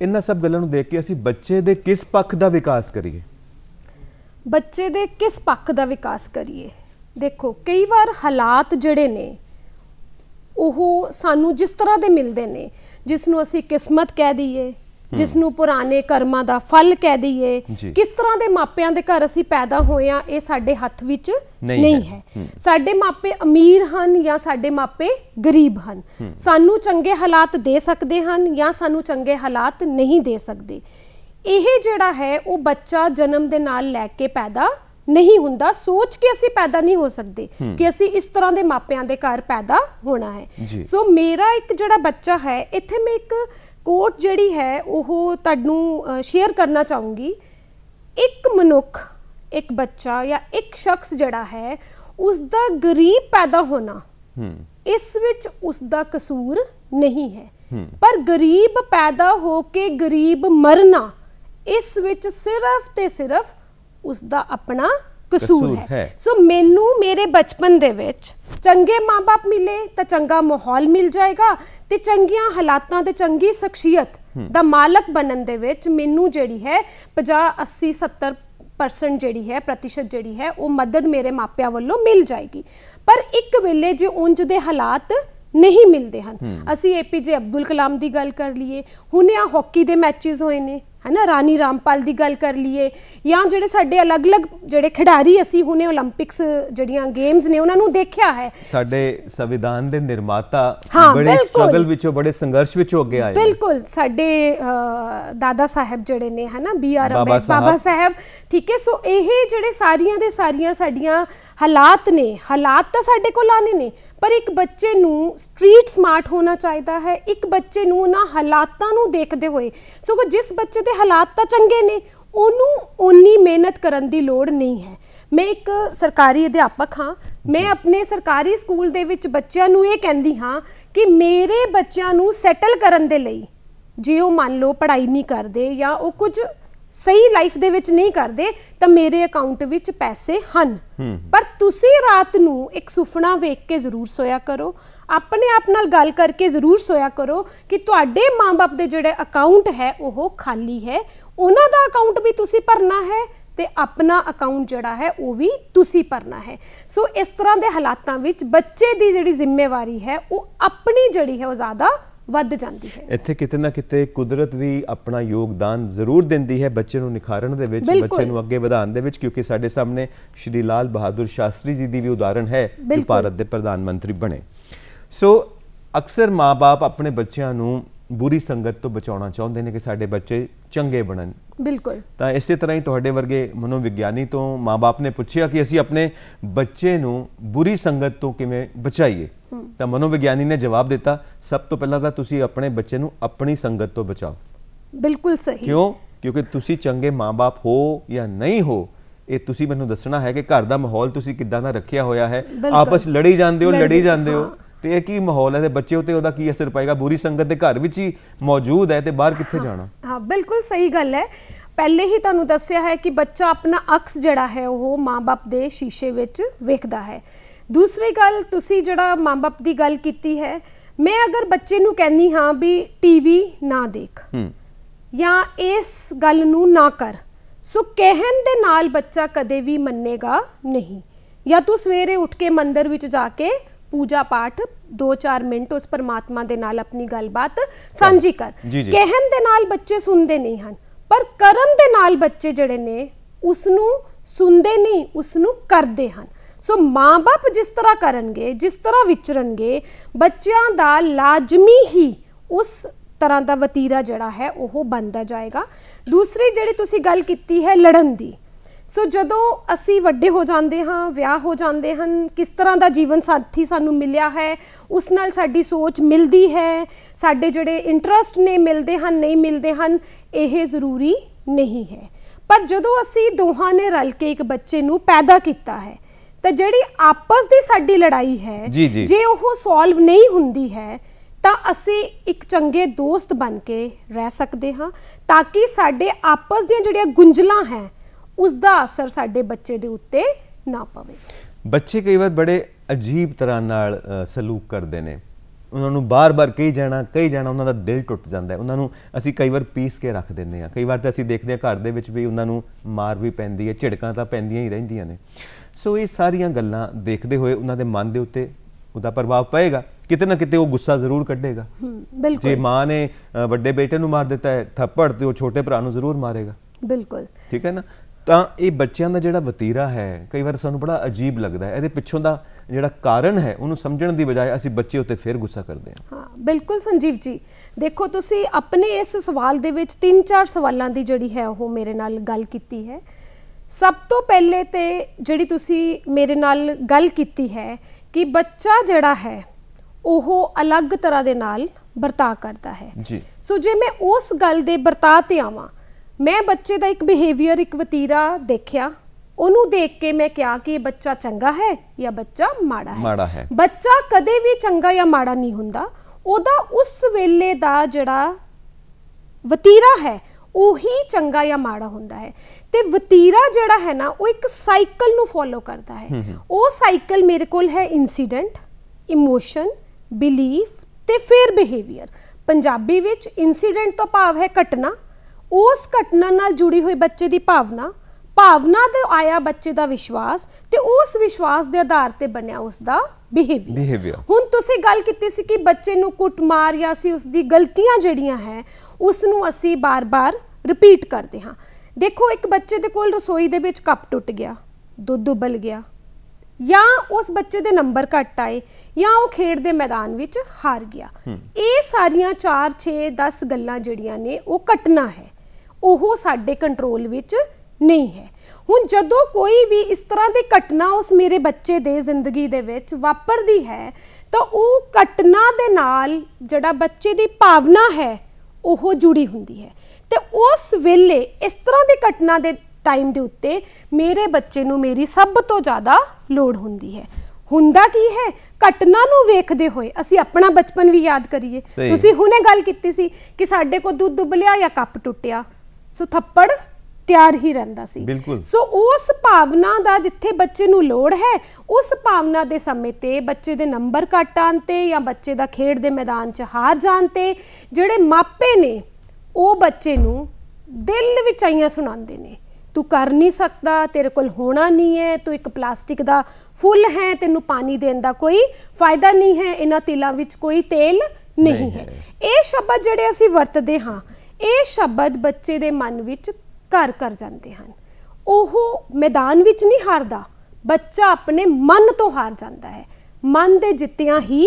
ਇਹਨਾਂ ਸਭ ਗੱਲਾਂ ਨੂੰ ਦੇਖ ਕੇ ਅਸੀਂ ਬੱਚੇ ਦੇ ਕਿਸ ਪੱਖ ਦਾ ਵਿਕਾਸ ਕਰੀਏ ਬੱਚੇ ਦੇ ਕਿਸ ਪੱਖ ਦਾ ਵਿਕਾਸ ਕਰੀਏ ਦੇਖੋ ਕਈ ਵਾਰ ਹਾਲਾਤ ਜਿਹੜੇ ਨੇ ਉਹ ਸਾਨੂੰ ਜਿਸ ਤਰ੍ਹਾਂ ਦੇ ਮਿਲਦੇ ਨੇ ਜਿਸ ਨੂੰ ਅਸੀਂ ਕਿਸਮਤ ਕਹਿ ਦਈਏ ਜਿਸ ਨੂੰ ਪੁਰਾਣੇ ਕਰਮਾਂ ਦਾ ਫਲ ਕਹਿ ਦਈਏ ਕਿਸ ਤਰ੍ਹਾਂ ਦੇ ਮਾਪਿਆਂ ਦੇ ਘਰ ਅਸੀਂ ਪੈਦਾ ਹੋਏ ਆ ਇਹ ਸਾਡੇ ਹੱਥ ਵਿੱਚ ਨਹੀਂ ਹੈ ਸਾਡੇ ਮਾਪੇ ਅਮੀਰ ਹਨ ਜਾਂ ਸਾਡੇ ਮਾਪੇ ਗਰੀਬ ਹਨ ਸਾਨੂੰ ਚੰਗੇ ਹਾਲਾਤ ਦੇ ਸਕਦੇ ਹਨ ਜਾਂ ਸਾਨੂੰ ਚੰਗੇ ਹਾਲਾਤ ਨਹੀਂ ਦੇ ਸਕਦੇ ਇਹ ਜਿਹੜਾ ਹੈ ਉਹ ਬੱਚਾ ਜਨਮ ਦੇ ਨਾਲ ਲੈ ਕੇ ਪੈਦਾ ਨਹੀਂ ਹੁੰਦਾ ਸੋਚ ਕੇ ਅਸੀਂ ਪੈਦਾ ਨਹੀਂ ਹੋ ਸਕਦੇ ਕਿ ਅਸੀਂ ਇਸ ਤਰ੍ਹਾਂ ਦੇ ਮਾਪਿਆਂ ਦੇ ਘਰ ਪੈਦਾ ਹੋਣਾ ਹੈ ਸੋ ਮੇਰਾ ਇੱਕ ਜਿਹੜਾ ਬੱਚਾ ਹੈ ਇੱਥੇ ਮੈਂ ਇੱਕ ਕੋਟ ਜਿਹੜੀ ਹੈ ਉਹ ਤੁਹਾਨੂੰ ਸ਼ੇਅਰ ਕਰਨਾ ਚਾਹੂੰਗੀ ਇੱਕ ਮਨੁੱਖ ਇੱਕ ਬੱਚਾ ਜਾਂ ਇੱਕ ਸ਼ਖਸ ਜਿਹੜਾ ਹੈ ਉਸ ਦਾ ਗਰੀਬ ਪੈਦਾ ਹੋਣਾ ਇਸ ਵਿੱਚ ਉਸ ਦਾ ਕਸੂਰ ਨਹੀਂ ਹੈ ਪਰ ਗਰੀਬ ਪੈਦਾ ਹੋ ਕੇ ਗਰੀਬ ਮਰਨਾ ਇਸ ਵਿੱਚ ਸਿਰਫ ਤੇ ਸਿਰਫ ਉਸ ਦਾ ਆਪਣਾ ਕਸੂਰ ਹੈ ਸੋ ਮੈਨੂੰ ਮੇਰੇ ਬਚਪਨ ਦੇ ਵਿੱਚ ਚੰਗੇ ਮਾਪੇ ਮਿਲੇ ਤਾਂ ਚੰਗਾ ਮਾਹੌਲ ਮਿਲ ਜਾਏਗਾ ਤੇ ਚੰਗੀਆਂ ਹਾਲਾਤਾਂ ਤੇ ਚੰਗੀ ਸ਼ਖਸੀਅਤ ਦਾ ਮਾਲਕ ਬਣਨ ਦੇ ਵਿੱਚ ਮੈਨੂੰ ਜਿਹੜੀ ਹੈ 50 80 70 ਪਰਸੈਂਟ ਜਿਹੜੀ ਹੈ ਪ੍ਰਤੀਸ਼ਤ ਜਿਹੜੀ ਹੈ ਉਹ ਮਦਦ ਮੇਰੇ ਮਾਪਿਆਂ ਵੱਲੋਂ ਮਿਲ ਜਾਏਗੀ ਪਰ ਇੱਕ ਵੇਲੇ ਜੇ ਉਂਝ ਦੇ ਹਾਲਾਤ ਨਹੀਂ ਮਿਲਦੇ ਹਨ ਅਸੀਂ ਏਪੀਜੇ ਅਬਦੁਲ ਕਲਾਮ ਦੀ ਗੱਲ ਕਰ ਲਈਏ ਹੁਣਿਆ ਹਾਕੀ ਦੇ ਮੈਚਸ ਹੋਏ ਨੇ ਨਾ ਰਾਨੀ ਰਾਮਪਾਲ ਦੀ ਗੱਲ ਕਰ ਲਈਏ ਜਾਂ ਜਿਹੜੇ ਸਾਡੇ ਅਲੱਗ-ਅਲੱਗ ਜਿਹੜੇ ਖਿਡਾਰੀ ਅਸੀਂ ਹੁਣੇ 올림픽ਸ ਜਿਹੜੀਆਂ ਗੇਮਸ ਨੇ ਉਹਨਾਂ ਨੂੰ ਦੇਖਿਆ ਹੈ ਸਾਡੇ ਸੰਵਿਧਾਨ ਦੇ ਨਿਰਮਾਤਾ ਬੜੇ ਸਟਰਗਲ ਵਿੱਚੋਂ ਬੜੇ ਸੰਘਰਸ਼ ਵਿੱਚੋਂ ਅੱਗੇ ਆਏ ਬਿਲਕੁਲ ਸਾਡੇ ਦਾਦਾ ਸਾਹਿਬ ਜਿਹੜੇ ਨੇ ਹਨਾ ਬੀ ਆਰ ਅੰਬੇਦਕਰ ਬਾਬਾ ਸਾਹਿਬ ਠੀਕ ਹੈ ਸੋ ਇਹ ਜਿਹੜੇ ਸਾਰੀਆਂ ਦੇ ਸਾਰੀਆਂ ਸਾਡੀਆਂ ਹਾਲਾਤ ਨੇ ਹਾਲਾਤ ਤਾਂ ਸਾਡੇ ਕੋਲ ਆਨੇ ਨੇ ਪਰ ਇੱਕ ਬੱਚੇ ਨੂੰ ਸਟਰੀਟ ਸਮਾਰਟ ਹੋਣਾ ਚਾਹੀਦਾ ਹੈ ਇੱਕ ਬੱਚੇ ਨੂੰ ਉਹਨਾਂ ਹਾਲਾਤਾਂ ਨੂੰ ਦੇਖਦੇ ਹੋਏ ਸੋ ਜਿਸ ਬੱਚੇ ਦੇ ਹਾਲਾਤ ਤਾਂ ਚੰਗੇ ਨੇ ਉਹਨੂੰ ਓਨੀ ਮਿਹਨਤ ਕਰਨ ਦੀ ਲੋੜ ਨਹੀਂ ਹੈ ਮੈਂ ਇੱਕ ਸਰਕਾਰੀ ਅਧਿਆਪਕ ਹਾਂ ਮੈਂ ਆਪਣੇ ਸਰਕਾਰੀ ਸਕੂਲ ਦੇ ਵਿੱਚ ਬੱਚਿਆਂ ਨੂੰ ਇਹ ਕਹਿੰਦੀ ਹਾਂ ਕਿ ਮੇਰੇ ਬੱਚਿਆਂ ਨੂੰ ਸੈਟਲ ਕਰਨ ਦੇ ਲਈ ਜੇ ਉਹ ਮੰਨ ਲਓ ਪੜ੍ਹਾਈ ਨਹੀਂ ਕਰਦੇ ਜਾਂ ਉਹ ਕੁਝ ਸਹੀ ਲਾਈਫ ਦੇ ਵਿੱਚ ਨਹੀਂ ਕਰਦੇ ਤਾਂ ਮੇਰੇ ਅਕਾਊਂਟ ਵਿੱਚ ਪੈਸੇ ਹਨ ਪਰ ਤੁਸੀਂ ਰਾਤ ਨੂੰ ਇੱਕ ਸੁਪਨਾ ਵੇਖ ਕੇ ਜ਼ਰੂਰ ਸੋਇਆ ਕਰੋ ਆਪਣੇ ਆਪ ਨਾਲ ਗੱਲ ਕਰਕੇ ਜ਼ਰੂਰ ਸੋਇਆ ਕਰੋ ਕਿ ਤੁਹਾਡੇ ਮਾਪੇ ਦੇ ਜਿਹੜੇ ਅਕਾਊਂਟ ਹੈ ਉਹ ਖਾਲੀ ਹੈ ਉਹਨਾਂ ਦਾ ਅਕਾਊਂਟ ਵੀ ਤੁਸੀਂ ਭਰਨਾ ਹੈ ਤੇ ਆਪਣਾ ਅਕਾਊਂਟ ਜਿਹੜਾ ਹੈ ਉਹ ਵੀ ਤੁਸੀਂ ਭਰਨਾ ਹੈ ਸੋ ਇਸ ਤਰ੍ਹਾਂ ਦੇ ਹਾਲਾਤਾਂ ਵਿੱਚ ਬੱਚੇ ਦੀ ਜਿਹੜੀ ਜ਼ਿੰਮੇਵਾਰੀ ਹੈ ਉਹ ਆਪਣੀ ਜਿਹੜੀ ਹੈ ਉਹ ਜ਼ਿਆਦਾ ਵੱਧ ਜਾਂਦੀ ਹੈ ਇੱਥੇ ਕਿਤੇ ਨਾ ਕਿਤੇ ਕੁਦਰਤ ਵੀ ਆਪਣਾ ਯੋਗਦਾਨ ਜ਼ਰੂਰ ਦਿੰਦੀ ਹੈ ਬੱਚੇ ਨੂੰ ਨਿਖਾਰਨ ਦੇ ਵਿੱਚ ਬੱਚੇ ਨੂੰ ਅੱਗੇ ਵਧਾਉਣ ਦੇ ਵਿੱਚ ਕਿਉਂਕਿ ਸਾਡੇ ਸਾਹਮਣੇ ਸ਼੍ਰੀ ਲਾਲ ਬਹਾਦੁਰ ਸ਼ਾਸਤਰੀ ਜੀ ਦੀ ਵੀ ਉਦਾਹਰਣ ਹੈ ਜੋ ਭਾਰਤ ਦੇ ਪ੍ਰਧਾਨ ਮੰਤਰੀ ਬਣੇ ਸੋ ਅਕਸਰ ਮਾਪੇ ਆਪਣੇ ਬੱਚਿਆਂ ਨੂੰ ਬੁਰੀ ਸੰਗਤ ਤੋਂ ਬਚਾਉਣਾ ਚਾਹੁੰਦੇ ਨੇ ਕਿ ਸਾਡੇ ਬੱਚੇ ਚੰਗੇ ਬਣਨ ਬਿਲਕੁਲ ਤਾਂ ਇਸੇ ਤਰ੍ਹਾਂ ਹੀ ਤੁਹਾਡੇ ਵਰਗੇ ਮਨੋਵਿਗਿਆਨੀ ਤੋਂ ਮਾਪੇ ਨੇ ਪੁੱਛਿਆ ਕਿ ਅਸੀਂ ਆਪਣੇ ਬੱਚੇ ਨੂੰ ਬੁਰੀ ਸੰਗਤ ਤੋਂ ਕਿਵੇਂ ਬਚਾਈਏ ਤਾਂ ਮਨੋਵਿਗਿਆਨੀ ਨੇ ਜਵਾਬ ਦਿੱਤਾ ਸਭ ਤੋਂ ਪਹਿਲਾਂ ਤਾਂ ਤੁਸੀਂ ਆਪਣੇ ਬੱਚੇ ਨੂੰ ਆਪਣੀ ਸੰਗਤ ਤੋਂ ਬਚਾਓ ਬਿਲਕੁਲ ਸਹੀ ਕਿਉਂ ਕਿਉਂਕਿ ਤੁਸੀਂ ਚੰਗੇ ਮਾਪੇ ਹੋ ਜਾਂ ਨਹੀਂ ਹੋ ਇਹ ਤੁਸੀਂ ਮੈਨੂੰ ਦੱਸਣਾ ਹੈ ਕਿ ਘਰ ਦਾ ਮਾਹੌਲ ਤੁਸੀਂ ਕਿੱਦਾਂ ਦਾ ਰੱਖਿਆ ਹੋਇਆ ਹੈ ਆਪਸ ਲੜੀ ਜਾਂਦੇ ਹੋ ਲੜੀ ਜਾਂਦੇ ਹੋ ਤੇ ਇਹ ਕੀ ਮਾਹੌਲ ਹੈ ਤੇ ਬੱਚੇ ਉਤੇ ਉਹਦਾ ਕੀ ਅਸਰ ਪਏਗਾ ਬੁਰੀ ਸੰਗਤ ਦੇ ਘਰ ਵਿੱਚ ਹੀ ਮੌਜੂਦ ਹੈ ਤੇ ਬਾਹਰ ਕਿੱਥੇ ਜਾਣਾ ਹਾਂ ਬਿਲਕੁਲ ਸਹੀ ਗੱਲ ਹੈ ਪਹਿਲੇ ਹੀ ਤੁਹਾਨੂੰ ਦੱਸਿਆ ਹੈ ਕਿ ਬੱਚਾ ਆਪਣਾ ਅਕਸ ਜਿਹੜਾ ਹੈ ਉਹ ਮਾਂ-ਬਾਪ ਦੇ ਸ਼ੀਸ਼ੇ ਵਿੱਚ ਵੇਖਦਾ ਹੈ ਦੂਸਰੀ ਗੱਲ ਤੁਸੀਂ ਜਿਹੜਾ ਮਾਂ-ਬਾਪ ਦੀ ਗੱਲ ਕੀਤੀ ਹੈ ਮੈਂ ਅਗਰ ਬੱਚੇ ਨੂੰ ਕਹਿੰਨੀ ਹਾਂ ਵੀ ਟੀਵੀ ਨਾ ਦੇਖ ਜਾਂ ਇਸ ਗੱਲ ਨੂੰ ਨਾ ਕਰ ਸੋ ਕਹਿਣ ਦੇ ਨਾਲ ਬੱਚਾ ਕਦੇ ਵੀ ਮੰਨੇਗਾ ਨਹੀਂ ਜਾਂ ਤੂੰ ਸਵੇਰੇ ਉੱਠ ਕੇ ਮੰਦਰ ਵਿੱਚ ਜਾ ਕੇ ਪੂਜਾ ਪਾਠ 2-4 ਮਿੰਟ ਉਸ ਪਰਮਾਤਮਾ ਦੇ ਨਾਲ ਆਪਣੀ ਗੱਲਬਾਤ ਸਾਂਝੀ ਕਰ ਕਹਿਣ ਦੇ ਨਾਲ ਬੱਚੇ ਸੁਣਦੇ ਨਹੀਂ ਹਨ ਪਰ ਕਰਨ ਦੇ ਨਾਲ ਬੱਚੇ ਜਿਹੜੇ ਨੇ ਉਸ ਨੂੰ ਸੁਣਦੇ ਨਹੀਂ ਉਸ ਨੂੰ ਕਰਦੇ ਹਨ ਸੋ ਮਾਪੇ ਜਿਸ ਤਰ੍ਹਾਂ ਕਰਨਗੇ ਜਿਸ ਤਰ੍ਹਾਂ ਵਿਚਰਨਗੇ ਬੱਚਿਆਂ ਦਾ ਲਾਜ਼ਮੀ ਹੀ ਉਸ ਤਰ੍ਹਾਂ ਦਾ ਵਤੀਰਾ ਜਿਹੜਾ ਹੈ ਉਹ ਬਣਦਾ ਜਾਏਗਾ ਦੂਸਰੀ ਜਿਹੜੀ ਤੁਸੀਂ ਗੱਲ ਕੀਤੀ ਹੈ ਲੜਨ ਦੀ ਸੋ ਜਦੋਂ ਅਸੀਂ ਵੱਡੇ ਹੋ ਜਾਂਦੇ ਹਾਂ ਵਿਆਹ ਹੋ ਜਾਂਦੇ ਹਨ ਕਿਸ ਤਰ੍ਹਾਂ ਦਾ ਜੀਵਨ ਸਾਥੀ ਸਾਨੂੰ ਮਿਲਿਆ ਹੈ ਉਸ ਨਾਲ ਸਾਡੀ ਸੋਚ ਮਿਲਦੀ ਹੈ ਸਾਡੇ ਜਿਹੜੇ ਇੰਟਰਸਟ ਨੇ ਮਿਲਦੇ ਹਨ ਨਹੀਂ ਮਿਲਦੇ ਹਨ ਇਹ ਜ਼ਰੂਰੀ ਨਹੀਂ ਹੈ ਪਰ ਜਦੋਂ ਅਸੀਂ ਦੋਹਾਂ ਨੇ ਰਲ ਕੇ ਇੱਕ ਬੱਚੇ ਨੂੰ ਪੈਦਾ ਕੀਤਾ ਹੈ ਤਾਂ ਜਿਹੜੀ ਆਪਸ ਦੀ ਸਾਡੀ ਲੜਾਈ ਹੈ ਜੇ ਉਹ ਸੋਲਵ ਨਹੀਂ ਹੁੰਦੀ ਹੈ ਤਾਂ ਅਸੀਂ ਇੱਕ ਚੰਗੇ ਦੋਸਤ ਬਣ ਕੇ ਰਹਿ ਸਕਦੇ ਹਾਂ ਤਾਂ ਕਿ ਸਾਡੇ ਆਪਸ ਦੀਆਂ ਜਿਹੜੀਆਂ ਗੁੰਝਲਾਂ ਹੈ ਉਸ ਦਾ ਅਸਰ ਸਾਡੇ ਬੱਚੇ ਦੇ ਉੱਤੇ ਨਾ ਪਵੇ ਬੱਚੇ ਕਈ ਵਾਰ ਬੜੇ ਅਜੀਬ ਤਰ੍ਹਾਂ ਨਾਲ ਸਲੂਕ ਕਰਦੇ ਨੇ ਉਹਨਾਂ ਨੂੰ ਬਾਰ-ਬਾਰ ਕਹੀ ਜਾਣਾ ਕਹੀ ਜਾਣਾ ਉਹਨਾਂ ਦਾ ਦਿਲ ਟੁੱਟ ਜਾਂਦਾ ਹੈ ਉਹਨਾਂ ਨੂੰ ਅਸੀਂ ਕਈ ਵਾਰ ਪੀਸ ਕੇ ਰੱਖ ਦਿੰਦੇ ਆ ਕਈ ਵਾਰ ਤਾਂ ਅਸੀਂ ਦੇਖਦੇ ਆ ਘਰ ਦੇ ਵਿੱਚ ਵੀ ਉਹਨਾਂ ਨੂੰ ਮਾਰ ਵੀ ਪੈਂਦੀ ਹੈ ਝਿੜਕਾਂ ਤਾਂ ਪੈਂਦੀਆਂ ਹੀ ਰਹਿੰਦੀਆਂ ਨੇ ਸੋ ਇਹ ਸਾਰੀਆਂ ਗੱਲਾਂ ਦੇਖਦੇ ਹੋਏ ਉਹਨਾਂ ਦੇ ਮਨ ਦੇ ਉੱਤੇ ਉਹਦਾ ਪ੍ਰਭਾਵ ਪਏਗਾ ਕਿਤੇ ਨਾ ਕਿਤੇ ਉਹ ਗੁੱਸਾ ਜ਼ਰੂਰ ਕੱਢੇਗਾ ਬਿਲਕੁਲ ਜੇ ਮਾਂ ਨੇ ਵੱਡੇ ਬੇਟੇ ਨੂੰ ਮਾਰ ਦਿੱਤਾ ਹੈ ਥੱਪੜ ਤੇ ਉਹ ਛੋਟੇ ਭਰਾ ਨੂੰ ਜ਼ਰੂਰ ਮਾਰੇਗਾ ਬਿਲਕੁਲ ਠੀਕ ਹੈ ਨਾ ਤਾਂ ਇਹ ਬੱਚਿਆਂ ਦਾ ਜਿਹੜਾ ਵਤੀਰਾ ਹੈ ਕਈ ਵਾਰ ਸਾਨੂੰ ਬੜਾ ਅਜੀਬ ਲੱਗਦਾ ਹੈ ਇਹਦੇ ਪਿੱਛੋਂ ਦਾ ਜਿਹੜਾ ਕਾਰਨ ਹੈ ਉਹਨੂੰ ਸਮਝਣ ਦੀ ਬਜਾਏ ਅਸੀਂ ਬੱਚੇ ਉੱਤੇ ਫੇਰ ਗੁੱਸਾ ਕਰਦੇ ਹਾਂ ਹਾਂ ਬਿਲਕੁਲ ਸੰਜੀਵ ਜੀ ਦੇਖੋ ਤੁਸੀਂ ਆਪਣੇ ਇਸ ਸਵਾਲ ਦੇ ਵਿੱਚ ਤਿੰਨ ਚਾਰ ਸਵਾਲਾਂ ਦੀ ਜਿਹੜੀ ਹੈ ਉਹ ਮੇਰੇ ਨਾਲ ਗੱਲ ਕੀਤੀ ਹੈ ਸਭ ਤੋਂ ਪਹਿਲੇ ਤੇ ਜਿਹੜੀ ਤੁਸੀਂ ਮੇਰੇ ਨਾਲ ਗੱਲ ਕੀਤੀ ਹੈ ਕਿ ਬੱਚਾ ਜਿਹੜਾ ਹੈ ਉਹ ਅਲੱਗ ਤਰ੍ਹਾਂ ਦੇ ਨਾਲ ਵਰਤਾ ਕਰਦਾ ਹੈ ਜੀ ਸੋ ਜੇ ਮੈਂ ਉਸ ਗੱਲ ਦੇ ਵਰਤਾ ਤੇ ਆਵਾਂ ਮੈਂ ਬੱਚੇ ਦਾ ਇੱਕ ਬਿਹੇਵੀਅਰ ਇੱਕ ਵਤੀਰਾ ਦੇਖਿਆ ਉਹਨੂੰ ਦੇਖ ਕੇ ਮੈਂ ਕਿਹਾ ਕਿ ਇਹ ਬੱਚਾ ਚੰਗਾ ਹੈ ਜਾਂ ਬੱਚਾ ਮਾੜਾ ਹੈ ਮਾੜਾ ਹੈ ਬੱਚਾ ਕਦੇ ਵੀ ਚੰਗਾ ਜਾਂ ਮਾੜਾ ਨਹੀਂ ਹੁੰਦਾ ਉਹਦਾ ਉਸ ਵੇਲੇ ਦਾ ਜਿਹੜਾ ਵਤੀਰਾ ਹੈ ਉਹੀ ਚੰਗਾ ਜਾਂ ਮਾੜਾ ਹੁੰਦਾ ਹੈ ਤੇ ਵਤੀਰਾ ਜਿਹੜਾ ਹੈ ਨਾ ਉਹ ਇੱਕ ਸਾਈਕਲ ਨੂੰ ਫੋਲੋ ਕਰਦਾ ਹੈ ਉਹ ਸਾਈਕਲ ਮੇਰੇ ਕੋਲ ਹੈ ਇਨਸੀਡੈਂਟ ਇਮੋਸ਼ਨ ਬਿਲੀਫ ਤੇ ਫਿਰ ਬਿਹੇਵੀਅਰ ਪੰਜਾਬੀ ਵਿੱਚ ਇਨਸੀਡੈਂਟ ਤੋਂ ਭਾਵ ਹੈ ਘਟਨਾ ਉਸ ਘਟਨਾ ਨਾਲ ਜੁੜੀ ਹੋਈ ਬੱਚੇ ਦੀ ਭਾਵਨਾ ਭਾਵਨਾ ਤੇ ਆਇਆ ਬੱਚੇ ਦਾ ਵਿਸ਼ਵਾਸ ਤੇ ਉਸ ਵਿਸ਼ਵਾਸ ਦੇ ਆਧਾਰ ਤੇ ਬਣਿਆ ਉਸ ਦਾ ਬਿਹੇਵੀਅਰ ਹੁਣ ਤੁਸੀਂ ਗੱਲ ਕੀਤੀ ਸੀ ਕਿ ਬੱਚੇ ਨੂੰ ਕੁੱਟਮਾਰ ਜਾਂ ਸੀ ਉਸ ਦੀ ਗਲਤੀਆਂ ਜਿਹੜੀਆਂ ਹੈ ਉਸ ਨੂੰ ਅਸੀਂ ਬਾਰ-ਬਾਰ ਰਿਪੀਟ ਕਰਦੇ ਹਾਂ ਦੇਖੋ ਇੱਕ ਬੱਚੇ ਦੇ ਕੋਲ ਰਸੋਈ ਦੇ ਵਿੱਚ ਕੱਪ ਟੁੱਟ ਗਿਆ ਦੁੱਧ ਉਬਲ ਗਿਆ ਜਾਂ ਉਸ ਬੱਚੇ ਦੇ ਨੰਬਰ ਘੱਟ ਆਏ ਜਾਂ ਉਹ ਖੇਡ ਦੇ ਮੈਦਾਨ ਵਿੱਚ ਹਾਰ ਗਿਆ ਇਹ ਸਾਰੀਆਂ 4 6 10 ਗੱਲਾਂ ਜਿਹੜੀਆਂ ਨੇ ਉਹ ਘਟਨਾ ਹੈ ਉਹ ਸਾਡੇ ਕੰਟਰੋਲ ਵਿੱਚ ਨਹੀਂ ਹੈ ਹੁਣ ਜਦੋਂ ਕੋਈ ਵੀ ਇਸ ਤਰ੍ਹਾਂ ਦੀ ਘਟਨਾ ਉਸ ਮੇਰੇ ਬੱਚੇ ਦੇ ਜ਼ਿੰਦਗੀ ਦੇ ਵਿੱਚ ਵਾਪਰਦੀ ਹੈ ਤਾਂ ਉਹ ਘਟਨਾ ਦੇ ਨਾਲ ਜਿਹੜਾ ਬੱਚੇ ਦੀ ਭਾਵਨਾ ਹੈ ਉਹ ਜੁੜੀ ਹੁੰਦੀ ਹੈ ਤੇ ਉਸ ਵੇਲੇ ਇਸ ਤਰ੍ਹਾਂ ਦੀ ਘਟਨਾ ਦੇ ਟਾਈਮ ਦੇ ਉੱਤੇ ਮੇਰੇ ਬੱਚੇ ਨੂੰ ਮੇਰੀ ਸਭ ਤੋਂ ਜ਼ਿਆਦਾ ਲੋੜ ਹੁੰਦੀ ਹੈ ਹੁੰਦਾ ਕੀ ਹੈ ਘਟਨਾ ਨੂੰ ਵੇਖਦੇ ਹੋਏ ਅਸੀਂ ਆਪਣਾ ਬਚਪਨ ਵੀ ਯਾਦ ਕਰੀਏ ਤੁਸੀਂ ਹੁਣੇ ਗੱਲ ਕੀਤੀ ਸੀ ਕਿ ਸਾਡੇ ਕੋਲ ਦੁੱਧ ਉਬਲਿਆ ਜਾਂ ਕੱਪ ਟੁੱਟਿਆ ਸੋ ਥੱਪੜ ਤਿਆਰ ਹੀ ਰਹਿੰਦਾ ਸੀ ਸੋ ਉਸ ਭਾਵਨਾ ਦਾ ਜਿੱਥੇ ਬੱਚੇ ਨੂੰ ਲੋੜ ਹੈ ਉਸ ਭਾਵਨਾ ਦੇ ਸਮੇਂ ਤੇ ਬੱਚੇ ਦੇ ਨੰਬਰ ਕੱਟਾਂ ਤੇ ਜਾਂ ਬੱਚੇ ਦਾ ਖੇਡ ਦੇ ਮੈਦਾਨ 'ਚ ਹਾਰ ਜਾਣ ਤੇ ਜਿਹੜੇ ਮਾਪੇ ਨੇ ਉਹ ਬੱਚੇ ਨੂੰ ਦਿਲ ਵਿੱਚ ਆਈਆਂ ਸੁਣਾਉਂਦੇ ਨੇ ਤੂੰ ਕਰ ਨਹੀਂ ਸਕਦਾ ਤੇਰੇ ਕੋਲ ਹੋਣਾ ਨਹੀਂ ਹੈ ਤੂੰ ਇੱਕ ਪਲਾਸਟਿਕ ਦਾ ਫੁੱਲ ਹੈ ਤੈਨੂੰ ਪਾਣੀ ਦੇਣ ਦਾ ਕੋਈ ਫਾਇਦਾ ਨਹੀਂ ਹੈ ਇਹਨਾਂ ਤਿਲਾਂ ਵਿੱਚ ਕੋਈ ਤੇਲ ਨਹੀਂ ਹੈ ਇਹ ਸ਼ਬਦ ਜਿਹੜੇ ਅਸੀਂ ਵਰਤਦੇ ਹਾਂ ਇਹ ਸ਼ਬਦ ਬੱਚੇ ਦੇ ਮਨ ਵਿੱਚ ਘਰ ਕਰ ਜਾਂਦੇ ਹਨ ਉਹ ਮੈਦਾਨ ਵਿੱਚ ਨਹੀਂ ਹਾਰਦਾ ਬੱਚਾ ਆਪਣੇ ਮਨ ਤੋਂ ਹਾਰ ਜਾਂਦਾ ਹੈ ਮਨ ਦੇ ਜਿੱਤਿਆਂ ਹੀ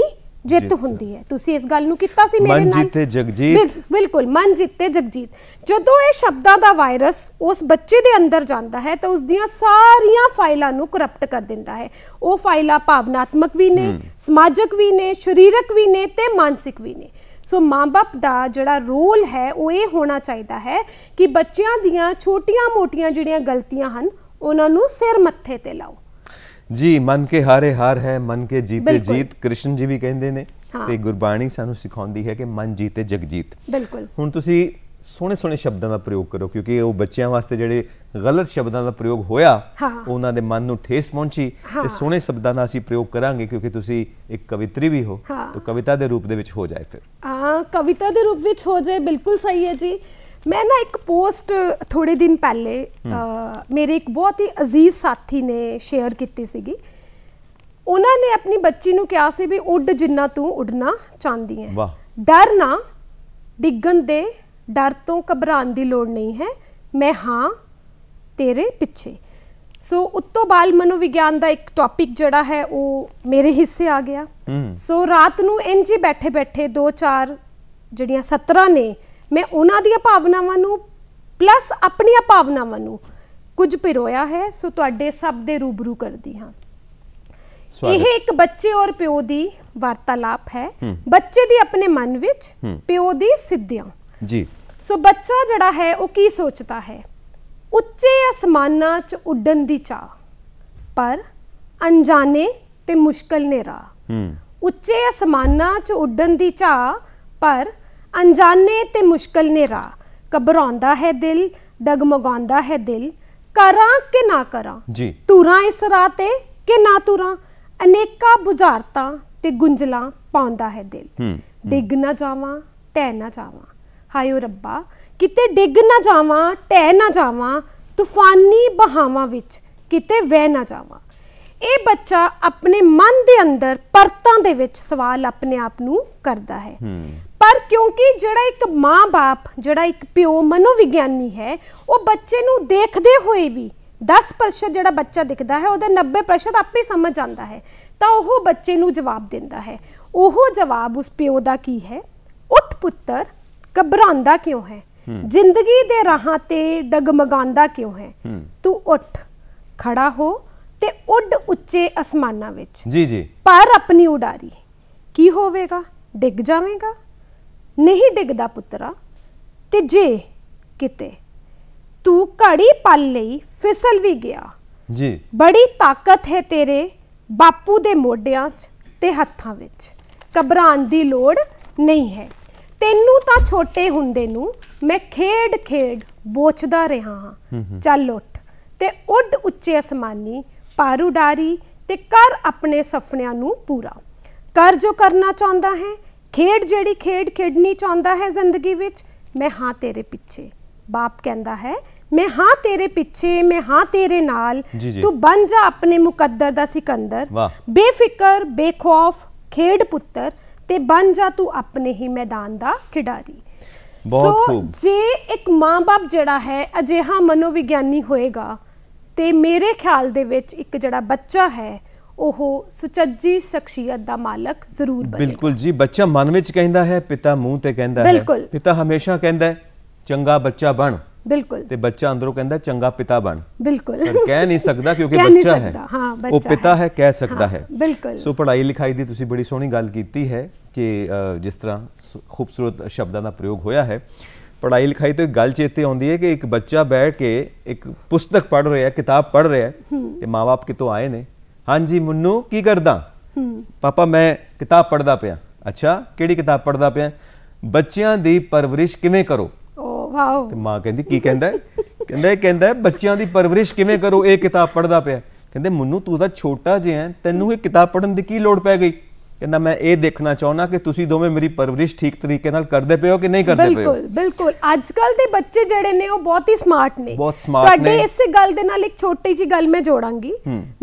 ਜਿੱਤ ਹੁੰਦੀ ਹੈ ਤੁਸੀਂ ਇਸ ਗੱਲ ਨੂੰ ਕੀਤਾ ਸੀ ਮੇਰੇ ਨਾਲ ਮਨ ਜਿੱਤੇ ਜਗਜੀਤ ਬਿਲਕੁਲ ਮਨ ਜਿੱਤੇ ਜਗਜੀਤ ਜਦੋਂ ਇਹ ਸ਼ਬਦਾਂ ਦਾ ਵਾਇਰਸ ਉਸ ਬੱਚੇ ਦੇ ਅੰਦਰ ਜਾਂਦਾ ਹੈ ਤਾਂ ਉਸ ਦੀਆਂ ਸਾਰੀਆਂ ਫਾਈਲਾਂ ਨੂੰ ਕਰਪਟ ਕਰ ਦਿੰਦਾ ਹੈ ਉਹ ਫਾਈਲਾਂ ਭਾਵਨਾਤਮਕ ਵੀ ਨੇ ਸਮਾਜਿਕ ਵੀ ਨੇ ਸਰੀਰਕ ਵੀ ਨੇ ਤੇ ਮਾਨਸਿਕ ਵੀ ਨੇ ਸੋ ਮਾਂ-ਬਾਪ ਦਾ ਜਿਹੜਾ ਰੋਲ ਹੈ ਉਹ ਇਹ ਹੋਣਾ ਚਾਹੀਦਾ ਹੈ ਕਿ ਬੱਚਿਆਂ ਦੀਆਂ ਛੋਟੀਆਂ-ਮੋਟੀਆਂ ਜਿਹੜੀਆਂ ਗਲਤੀਆਂ ਹਨ ਉਹਨਾਂ ਨੂੰ ਸਿਰ ਮੱਥੇ ਤੇ ਲਾਓ ਜੀ ਮਨ ਕੇ ਹਾਰੇ ਹਾਰ ਹੈ ਮਨ ਕੇ ਜੀਤੇ ਜੀਤ ਕ੍ਰਿਸ਼ਨ ਜੀ ਵੀ ਕਹਿੰਦੇ ਨੇ ਤੇ ਗੁਰਬਾਣੀ ਸਾਨੂੰ ਸਿਖਾਉਂਦੀ ਹੈ ਕਿ ਮਨ ਜੀਤੇ ਜਗ ਜੀਤ ਬਿਲਕੁਲ ਹੁਣ ਤੁਸੀਂ ਸੋਹਣੇ ਸੋਹਣੇ ਸ਼ਬਦਾਂ ਦਾ ਪ੍ਰਯੋਗ ਕਰੋ ਕਿਉਂਕਿ ਉਹ ਬੱਚਿਆਂ ਵਾਸਤੇ ਜਿਹੜੇ ਗਲਤ ਸ਼ਬਦਾਂ ਦਾ ਪ੍ਰਯੋਗ ਹੋਇਆ ਉਹਨਾਂ ਦੇ ਮਨ ਨੂੰ ਠੇਸ ਪਹੁੰਚੀ ਤੇ ਸੋਹਣੇ ਸ਼ਬਦਾਂ ਦਾ ਅਸੀਂ ਪ੍ਰਯੋਗ ਕਰਾਂਗੇ ਕਿਉਂਕਿ ਤੁਸੀਂ ਇੱਕ ਕਵਿਤਰੀ ਵੀ ਹੋ ਤਾਂ ਕਵਿਤਾ ਦੇ ਰੂਪ ਦੇ ਵਿੱਚ ਹੋ ਜਾਏ ਫਿਰ ਆ ਕਵਿਤਾ ਦੇ ਰੂਪ ਵਿੱਚ ਹੋ ਜਾਏ ਬਿਲਕੁਲ ਸਹੀ ਹੈ ਜੀ ਮੈਂ ਨਾ ਇੱਕ ਪੋਸਟ ਥੋੜੇ ਦਿਨ ਪਹਿਲੇ ਮੇਰੇ ਇੱਕ ਬਹੁਤ ਹੀ ਅਜ਼ੀਜ਼ ਸਾਥੀ ਨੇ ਸ਼ੇਅਰ ਕੀਤੀ ਸੀਗੀ ਉਹਨਾਂ ਨੇ ਆਪਣੀ ਬੱਚੀ ਨੂੰ ਕਿਹਾ ਸੀ ਵੀ ਉੱਡ ਜਿੰਨਾ ਤੂੰ ਉੱਡਣਾ ਚਾਹੁੰਦੀ ਹੈ ਡਰ ਨਾ ਡਿੱਗਣ ਦੇ ਡਰ ਤੋਂ ਘਬਰਾਉਣ ਦੀ ਲੋੜ ਨਹੀਂ ਹੈ ਮੈਂ ਹਾਂ ਤੇਰੇ ਪਿੱਛੇ ਸੋ ਉੱਤੋਂ ਬਾਲ ਮਨੋਵਿਗਿਆਨ ਦਾ ਇੱਕ ਟੌਪਿਕ ਜਿਹੜਾ ਹੈ ਉਹ ਮੇਰੇ ਹਿੱਸੇ ਆ ਗਿਆ ਸੋ ਰਾਤ ਨੂੰ ਇੰਜੇ ਬੈਠੇ ਬੈਠੇ ਦੋ ਚਾਰ ਜਿਹੜੀਆਂ 17 ਨੇ ਮੈਂ ਉਹਨਾਂ ਦੀਆਂ ਭਾਵਨਾਵਾਂ ਨੂੰ ਪਲੱਸ ਆਪਣੀਆਂ ਭਾਵਨਾਵਾਂ ਨੂੰ ਕੁਝ ਪਿਰੋਇਆ ਹੈ ਸੋ ਤੁਹਾਡੇ ਸਭ ਦੇ ਰੂਬਰੂ ਕਰਦੀ ਹਾਂ ਇਹ ਇੱਕ ਬੱਚੇ ਔਰ ਪਿਓ ਦੀ ਵਾਰਤਾਲਾਪ ਹੈ ਬੱਚੇ ਦੀ ਆਪਣੇ ਮਨ ਵਿੱਚ ਪਿਓ ਦੀ ਸਿੱਧੀਆਂ ਜੀ ਸੋ ਬੱਚਾ ਜਿਹੜਾ ਹੈ ਉਹ ਕੀ ਸੋਚਦਾ ਹੈ ਉੱਚੇ ਅਸਮਾਨਾਂ 'ਚ ਉੱਡਣ ਦੀ ਚਾਹ ਪਰ ਅਣਜਾਣੇ ਤੇ ਮੁਸ਼ਕਲ ਨੇ ਰਾਹ ਉੱਚੇ ਅਸਮਾਨਾਂ 'ਚ ਉੱਡਣ ਦੀ ਚਾਹ ਪਰ ਅਣਜਾਣੇ ਤੇ ਮੁਸ਼ਕਲ ਨੇ ਰਾਹ ਘਬਰਾਉਂਦਾ ਹੈ ਦਿਲ ਡਗਮਗਾਉਂਦਾ ਹੈ ਦਿਲ ਕਰਾਂ ਕਿ ਨਾ ਕਰਾਂ ਜੀ ਤੁਰਾਂ ਇਸ ਰਾਹ ਤੇ ਕਿ ਨਾ ਤੁਰਾਂ ਅਨੇਕਾਂ ਬੁਝਾਰਤਾਂ ਤੇ ਗੁੰਝਲਾਂ ਪਾਉਂਦਾ ਹੈ ਦਿਲ ਡਿੱਗ ਨਾ ਜਾਵਾਂ ਤੈ ਨਾ ਜਾਵਾਂ ਹਾਇਓ ਰੱਬਾ ਕਿਤੇ ਡਿੱਗ ਨਾ ਜਾਵਾਂ ਟਹਿ ਨਾ ਜਾਵਾਂ ਤੂਫਾਨੀ ਬਹਾਵਾਂ ਵਿੱਚ ਕਿਤੇ ਵਹਿ ਨਾ ਜਾਵਾਂ ਇਹ ਬੱਚਾ ਆਪਣੇ ਮਨ ਦੇ ਅੰਦਰ ਪਰਤਾਂ ਦੇ ਵਿੱਚ ਸਵਾਲ ਆਪਣੇ ਆਪ ਨੂੰ ਕਰਦਾ ਹੈ ਪਰ ਕਿਉਂਕਿ ਜਿਹੜਾ ਇੱਕ ਮਾਂ-ਬਾਪ ਜਿਹੜਾ ਇੱਕ ਪਿਓ ਮਨੋਵਿਗਿਆਨੀ ਹੈ ਉਹ ਬੱਚੇ ਨੂੰ ਦੇਖਦੇ ਹੋਏ ਵੀ 10% ਜਿਹੜਾ ਬੱਚਾ ਦਿਖਦਾ ਹੈ ਉਹਦਾ 90% ਆਪੇ ਸਮਝ ਜਾਂਦਾ ਹੈ ਤਾਂ ਉਹ ਬੱਚੇ ਨੂੰ ਜਵਾਬ ਦਿੰਦਾ ਹੈ ਉਹ ਜਵਾਬ ਉਸ ਪਿਓ ਦਾ ਕੀ ਹੈ ਉੱਠ ਪੁੱਤਰ ਘਬਰਾਉਂਦਾ ਕਿਉਂ ਹੈ ਜ਼ਿੰਦਗੀ ਦੇ ਰਾਹਾਂ ਤੇ ਡਗਮਗਾਉਂਦਾ ਕਿਉਂ ਹੈ ਤੂੰ ਉੱਠ ਖੜਾ ਹੋ ਤੇ ਉੱਡ ਉੱਚੇ ਅਸਮਾਨਾਂ ਵਿੱਚ ਜੀ ਜੀ ਪਰ ਆਪਣੀ ਉਡਾਰੀ ਕੀ ਹੋਵੇਗਾ ਡਿੱਗ ਜਾਵੇਂਗਾ ਨਹੀਂ ਡਿੱਗਦਾ ਪੁੱਤਰਾ ਤੇ ਜੇ ਕਿਤੇ ਤੂੰ ਘੜੀ ਪਲ ਲਈ ਫਿਸਲ ਵੀ ਗਿਆ ਜੀ ਬੜੀ ਤਾਕਤ ਹੈ ਤੇਰੇ ਬਾਪੂ ਦੇ ਮੋਢਿਆਂ 'ਚ ਤੇ ਹੱਥਾਂ ਵਿੱਚ ਘਬਰਾਉਣ ਦੀ ਲੋੜ ਨਹੀਂ ਹੈ ਤੈਨੂੰ ਤਾਂ ਛੋਟੇ ਹੁੰਦੇ ਨੂੰ ਮੈਂ ਖੇਡ ਖੇਡ ਬੋਚਦਾ ਰਿਹਾ ਹਾਂ ਚੱਲ ਉੱਠ ਤੇ ਉੱਡ ਉੱਚੇ ਅਸਮਾਨੀ ਪਾਰੂ ਡਾਰੀ ਤੇ ਕਰ ਆਪਣੇ ਸੁਪਨਿਆਂ ਨੂੰ ਪੂਰਾ ਕਰ ਜੋ ਕਰਨਾ ਚਾਹੁੰਦਾ ਹੈ ਖੇਡ ਜਿਹੜੀ ਖੇਡ ਖੇਡਣੀ ਚਾਹੁੰਦਾ ਹੈ ਜ਼ਿੰਦਗੀ ਵਿੱਚ ਮੈਂ ਹਾਂ ਤੇਰੇ ਪਿੱਛੇ ਬਾਪ ਕਹਿੰਦਾ ਹੈ ਮੈਂ ਹਾਂ ਤੇਰੇ ਪਿੱਛੇ ਮੈਂ ਹਾਂ ਤੇਰੇ ਨਾਲ ਤੂੰ ਬਣ ਜਾ ਆਪਣੇ ਮੁਕੱਦਰ ਦਾ ਸਿਕੰਦਰ ਬੇਫਿਕਰ ਬੇਖੌਫ ਖੇਡ ਪੁੱਤਰ ਤੇ ਬਣ ਜਾ ਤੂੰ ਆਪਣੇ ਹੀ ਮੈਦਾਨ ਦਾ ਖਿਡਾਰੀ ਬਹੁਤ ਖੂਬ ਜੇ ਇੱਕ ਮਾਂ-ਬਾਪ ਜਿਹੜਾ ਹੈ ਅਜਿਹਾ ਮਨੋਵਿਗਿਆਨੀ ਹੋਏਗਾ ਤੇ ਮੇਰੇ ਖਿਆਲ ਦੇ ਵਿੱਚ ਇੱਕ ਜਿਹੜਾ ਬੱਚਾ ਹੈ ਉਹ ਸੁਚੱਜੀ ਸ਼ਖਸੀਅਤ ਦਾ ਮਾਲਕ ਜ਼ਰੂਰ ਬਣੇਗਾ ਬਿਲਕੁਲ ਜੀ ਬੱਚਾ ਮਨ ਵਿੱਚ ਕਹਿੰਦਾ ਹੈ ਪਿਤਾ ਮੂੰਹ ਤੇ ਕਹਿੰਦਾ ਹੈ ਪਿਤਾ ਹਮੇਸ਼ਾ ਕਹਿੰਦਾ ਹੈ ਚੰਗਾ ਬੱਚਾ ਬਣ ਬਿਲਕੁਲ ਤੇ ਬੱਚਾ ਅੰਦਰੋਂ ਕਹਿੰਦਾ ਚੰਗਾ ਪਿਤਾ ਬਣ ਬਿਲਕੁਲ ਕਹਿ ਨਹੀਂ ਸਕਦਾ ਕਿਉਂਕਿ ਬੱਚਾ ਹੈ ਉਹ ਪਿਤਾ ਹੈ ਕਹਿ ਸਕਦਾ ਹੈ ਬਿਲਕੁਲ ਸੋ ਪੜ੍ਹਾਈ ਲਿਖਾਈ ਦੀ ਤੁਸੀਂ ਬੜੀ ਸੋਹਣੀ ਗੱਲ ਕੀਤੀ ਹੈ ਕਿ ਜਿਸ ਤਰ੍ਹਾਂ ਖੂਬਸੂਰਤ ਸ਼ਬਦਾਂ ਦਾ ਪ੍ਰਯੋਗ ਹੋਇਆ ਹੈ ਪੜ੍ਹਾਈ ਲਿਖਾਈ ਤੋਂ ਇੱਕ ਗੱਲ ਚੇਤੇ ਆਉਂਦੀ ਹੈ ਕਿ ਇੱਕ ਬੱਚਾ ਬੈਠ ਕੇ ਇੱਕ ਪੁਸਤਕ ਪੜ੍ਹ ਰਿਹਾ ਹੈ ਕਿਤਾਬ ਪੜ੍ਹ ਰਿਹਾ ਹੈ ਤੇ ਮਾਪੇ ਕਿਤੋਂ ਆਏ ਨੇ ਹਾਂਜੀ ਮੁੰਨੂ ਕੀ ਕਰਦਾ ਪਾਪਾ ਮੈਂ ਕਿਤਾਬ ਪੜ੍ਹਦਾ ਪਿਆ ਅੱਛਾ ਕਿਹੜੀ ਕਿਤਾਬ ਪੜ੍ਹਦਾ ਪਿਆ ਬੱਚਿਆਂ ਦੀ ਪਰਵਰਿਸ਼ ਕਿਵੇਂ ਕਰੋ ਵਾਓ ਤੇ ਮਾਂ ਕਹਿੰਦੀ ਕੀ ਕਹਿੰਦਾ ਕਹਿੰਦਾ ਇਹ ਕਹਿੰਦਾ ਬੱਚਿਆਂ ਦੀ ਪਰਵਰਿਸ਼ ਕਿਵੇਂ ਕਰੋ ਇਹ ਕਿਤਾਬ ਪੜਦਾ ਪਿਆ ਕਹਿੰਦੇ ਮੰਨੂ ਤੂੰ ਤਾਂ ਛੋਟਾ ਜਿਹਾ ਹੈ ਤੈਨੂੰ ਇਹ ਕਿਤਾਬ ਪੜਨ ਦੀ ਕੀ ਲੋੜ ਪੈ ਗਈ ਕਹਿੰਦਾ ਮੈਂ ਇਹ ਦੇਖਣਾ ਚਾਹੁੰਦਾ ਕਿ ਤੁਸੀਂ ਦੋਵੇਂ ਮੇਰੀ ਪਰਵਰਿਸ਼ ਠੀਕ ਤਰੀਕੇ ਨਾਲ ਕਰਦੇ ਪਏ ਹੋ ਕਿ ਨਹੀਂ ਕਰਦੇ ਪਏ ਬਿਲਕੁਲ ਬਿਲਕੁਲ ਅੱਜ ਕੱਲ ਦੇ ਬੱਚੇ ਜਿਹੜੇ ਨੇ ਉਹ ਬਹੁਤ ਹੀ ਸਮਾਰਟ ਨੇ ਬਹੁਤ ਸਮਾਰਟ ਨੇ ਤੁਹਾਡੇ ਇਸੇ ਗੱਲ ਦੇ ਨਾਲ ਇੱਕ ਛੋਟੀ ਜੀ ਗੱਲ ਮੈਂ ਜੋੜਾਂਗੀ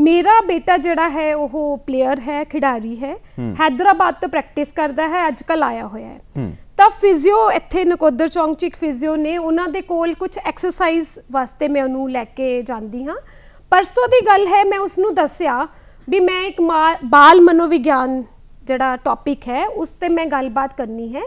ਮੇਰਾ ਬੇਟਾ ਜਿਹੜਾ ਹੈ ਉਹ ਪਲੇਅਰ ਹੈ ਖਿਡਾਰੀ ਹੈ ਹైదరాబాద్ ਤੋਂ ਪ੍ਰੈਕਟਿਸ ਕਰਦਾ ਹੈ ਅੱਜ ਕੱਲ ਆਇਆ ਹੋਇਆ ਹੈ ਤਾਂ ਫਿਜ਼ੀਓ ਇੱਥੇ ਨਕੋਦਰ ਚੌਂਕ 'ਚ ਇੱਕ ਫਿਜ਼ੀਓ ਨੇ ਉਹਨਾਂ ਦੇ ਕੋਲ ਕੁਝ ਐਕਸਰਸਾਈਜ਼ ਵਾਸਤੇ ਮੈਂ ਉਹਨੂੰ ਲੈ ਕੇ ਜਾਂਦੀ ਹਾਂ ਪਰਸੋਂ ਦੀ ਗੱਲ ਹੈ ਮੈਂ ਉਸ ਨੂੰ ਦੱਸਿਆ ਵੀ ਮੈਂ ਇੱਕ ਬਾਲ ਮਨੋਵਿਗਿਆਨ ਜਿਹੜਾ ਟੌਪਿਕ ਹੈ ਉਸ ਤੇ ਮੈਂ ਗੱਲਬਾਤ ਕਰਨੀ ਹੈ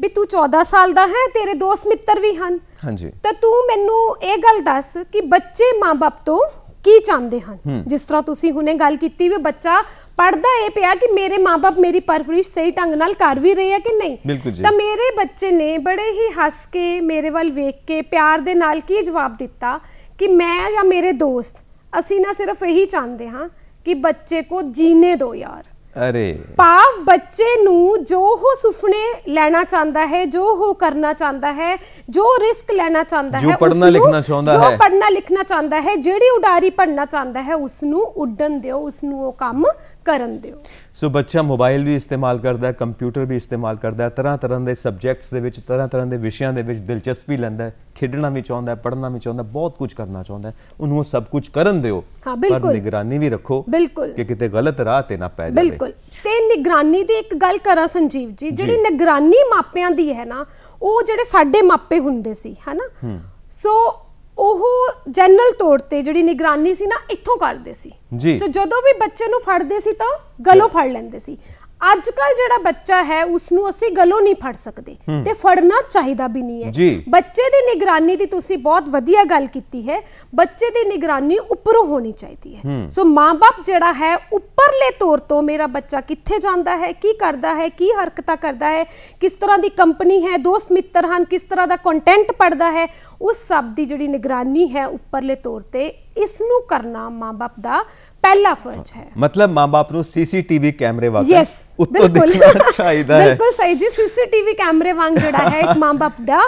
ਵੀ ਤੂੰ 14 ਸਾਲ ਦਾ ਹੈ ਤੇਰੇ ਦੋਸਤ ਮਿੱਤਰ ਵੀ ਹਨ ਹਾਂਜੀ ਤਾਂ ਤੂੰ ਮੈਨੂੰ ਇਹ ਗੱਲ ਦੱਸ ਕਿ ਬੱਚੇ ਮਾਪੇ ਤੋਂ ਕੀ ਚਾਹੁੰਦੇ ਹਨ ਜਿਸ ਤਰ੍ਹਾਂ ਤੁਸੀਂ ਹੁਣੇ ਗੱਲ ਕੀਤੀ ਵੀ ਬੱਚਾ ਪੜਦਾ ਇਹ ਪਿਆ ਕਿ ਮੇਰੇ ਮਾਪੇ ਮੇਰੀ ਪਰਵਰਿਸ਼ ਸਹੀ ਢੰਗ ਨਾਲ ਕਰ ਵੀ ਰਹੇ ਆ ਕਿ ਨਹੀਂ ਤਾਂ ਮੇਰੇ ਬੱਚੇ ਨੇ ਬੜੇ ਹੀ ਹੱਸ ਕੇ ਮੇਰੇ ਵੱਲ ਵੇਖ ਕੇ ਪਿਆਰ ਦੇ ਨਾਲ ਕੀ ਜਵਾਬ ਦਿੱਤਾ ਕਿ ਮੈਂ ਜਾਂ ਮੇਰੇ ਦੋਸਤ ਅਸੀਂ ਨਾ ਸਿਰਫ ਇਹੀ ਚਾਹੁੰਦੇ ਹਾਂ ਕਿ ਬੱਚੇ ਕੋ ਜੀਨੇ ਦੋ ਯਾਰ ਅਰੇ ਪਾਪ ਬੱਚੇ ਨੂੰ ਜੋ ਉਹ ਸੁਪਨੇ ਲੈਣਾ ਚਾਹੁੰਦਾ ਹੈ ਜੋ ਉਹ ਕਰਨਾ ਚਾਹੁੰਦਾ ਹੈ ਜੋ ਰਿਸਕ ਲੈਣਾ ਚਾਹੁੰਦਾ ਹੈ ਜੋ ਪੜਨਾ ਲਿਖਣਾ ਚਾਹੁੰਦਾ ਹੈ ਜੋ ਪੜਨਾ ਲਿਖਣਾ ਚਾਹੁੰਦਾ ਹੈ ਜਿਹੜੀ ਉਡਾਰੀ ਭਰਨਾ ਚਾਹੁੰਦਾ ਹੈ ਉਸ ਨੂੰ ਉੱਡਣ ਦਿਓ ਉਸ ਨੂੰ ਉਹ ਕੰਮ ਕਰਨ ਦਿਓ ਸੋ ਬੱਚਾ ਮੋਬਾਈਲ ਵੀ ਇਸਤੇਮਾਲ ਕਰਦਾ ਹੈ ਕੰਪਿਊਟਰ ਵੀ ਇਸਤੇਮਾਲ ਕਰਦਾ ਹੈ ਤਰ੍ਹਾਂ ਤਰ੍ਹਾਂ ਦੇ ਸਬਜੈਕਟਸ ਦੇ ਵਿੱਚ ਤਰ੍ਹਾਂ ਤਰ੍ਹਾਂ ਦੇ ਵਿਸ਼ਿਆਂ ਦੇ ਵਿੱਚ ਦਿਲਚਸਪੀ ਲੈਂਦਾ ਹੈ ਖੇਡਣਾ ਵੀ ਚਾਹੁੰਦਾ ਹੈ ਪੜ੍ਹਨਾ ਵੀ ਚਾਹੁੰਦਾ ਹੈ ਬਹੁਤ ਕੁਝ ਕਰਨਾ ਚਾਹੁੰਦਾ ਹੈ ਉਹਨੂੰ ਸਭ ਕੁਝ ਕਰਨ ਦਿਓ ਪਰ ਨਿਗਰਾਨੀ ਵੀ ਰੱਖੋ ਕਿ ਕਿਤੇ ਗਲਤ ਰਾਹ ਤੇ ਨਾ ਪੈ ਜਾਵੇ ਬਿਲਕੁਲ ਤੇ ਨਿਗਰਾਨੀ ਦੀ ਇੱਕ ਗੱਲ ਕਰਾਂ ਸੰਜੀਵ ਜੀ ਜਿਹੜੀ ਨਿਗਰਾਨੀ ਮਾਪਿਆਂ ਦੀ ਹੈ ਨਾ ਉਹ ਜਿਹੜੇ ਸਾਡੇ ਮਾਪੇ ਹੁੰਦੇ ਸੀ ਹਨਾ ਸੋ ਉਹ ਜਨਰਲ ਤੌਰ ਤੇ ਜਿਹੜੀ ਨਿਗਰਾਨੀ ਸੀ ਨਾ ਇੱਥੋਂ ਕਰਦੇ ਸੀ ਸੋ ਜਦੋਂ ਵੀ ਬੱਚੇ ਨੂੰ ਫੜਦੇ ਸੀ ਤਾਂ ਗਲੋਂ ਫੜ ਲੈਂਦੇ ਸੀ ਅੱਜ ਕੱਲ ਜਿਹੜਾ ਬੱਚਾ ਹੈ ਉਸ ਨੂੰ ਅਸੀਂ ਗਲੋਂ ਨਹੀਂ ਫੜ ਸਕਦੇ ਤੇ ਫੜਨਾ ਚਾਹੀਦਾ ਵੀ ਨਹੀਂ ਹੈ ਬੱਚੇ ਦੀ ਨਿਗਰਾਨੀ ਦੀ ਤੁਸੀਂ ਬਹੁਤ ਵਧੀਆ ਗੱਲ ਕੀਤੀ ਹੈ ਬੱਚੇ ਦੀ ਨਿਗਰਾਨੀ ਉੱਪਰੋਂ ਹੋਣੀ ਚਾਹੀਦੀ ਹੈ ਸੋ ਮਾਪੇ ਜਿਹੜਾ ਹੈ ਉੱਪਰਲੇ ਤੌਰ ਤੋਂ ਮੇਰਾ ਬੱਚਾ ਕਿੱਥੇ ਜਾਂਦਾ ਹੈ ਕੀ ਕਰਦਾ ਹੈ ਕੀ ਹਰਕਤਾਂ ਕਰਦਾ ਹੈ ਕਿਸ ਤਰ੍ਹਾਂ ਦੀ ਕੰਪਨੀ ਹੈ ਦੋਸਤ ਮਿੱਤਰ ਹਨ ਕਿਸ ਤਰ੍ਹਾਂ ਦਾ ਕੰਟੈਂਟ ਪੜਦਾ ਹੈ ਉਸ ਸਭ ਦੀ ਜਿਹੜੀ ਨਿਗਰਾਨੀ ਹੈ ਉੱਪਰਲੇ ਤੌਰ ਤੇ ਇਸ ਨੂੰ ਕਰਨਾ ਮਾਪੇ ਦਾ ਪਹਿਲਾ ਫਰਜ਼ ਹੈ ਮਤਲਬ ਮਾਪੇ ਨੂੰ ਸੀਸੀਟੀਵੀ ਕੈਮਰੇ ਵਾਂਗ ਉੱਤੋਂ ਦੇਖਣਾ ਚਾਹੀਦਾ ਹੈ ਬਿਲਕੁਲ ਸਹੀ ਜੀ ਸੀਸੀਟੀਵੀ ਕੈਮਰੇ ਵਾਂਗ ਜਿਹੜਾ ਹੈ ਇੱਕ ਮਾਪੇ ਦਾ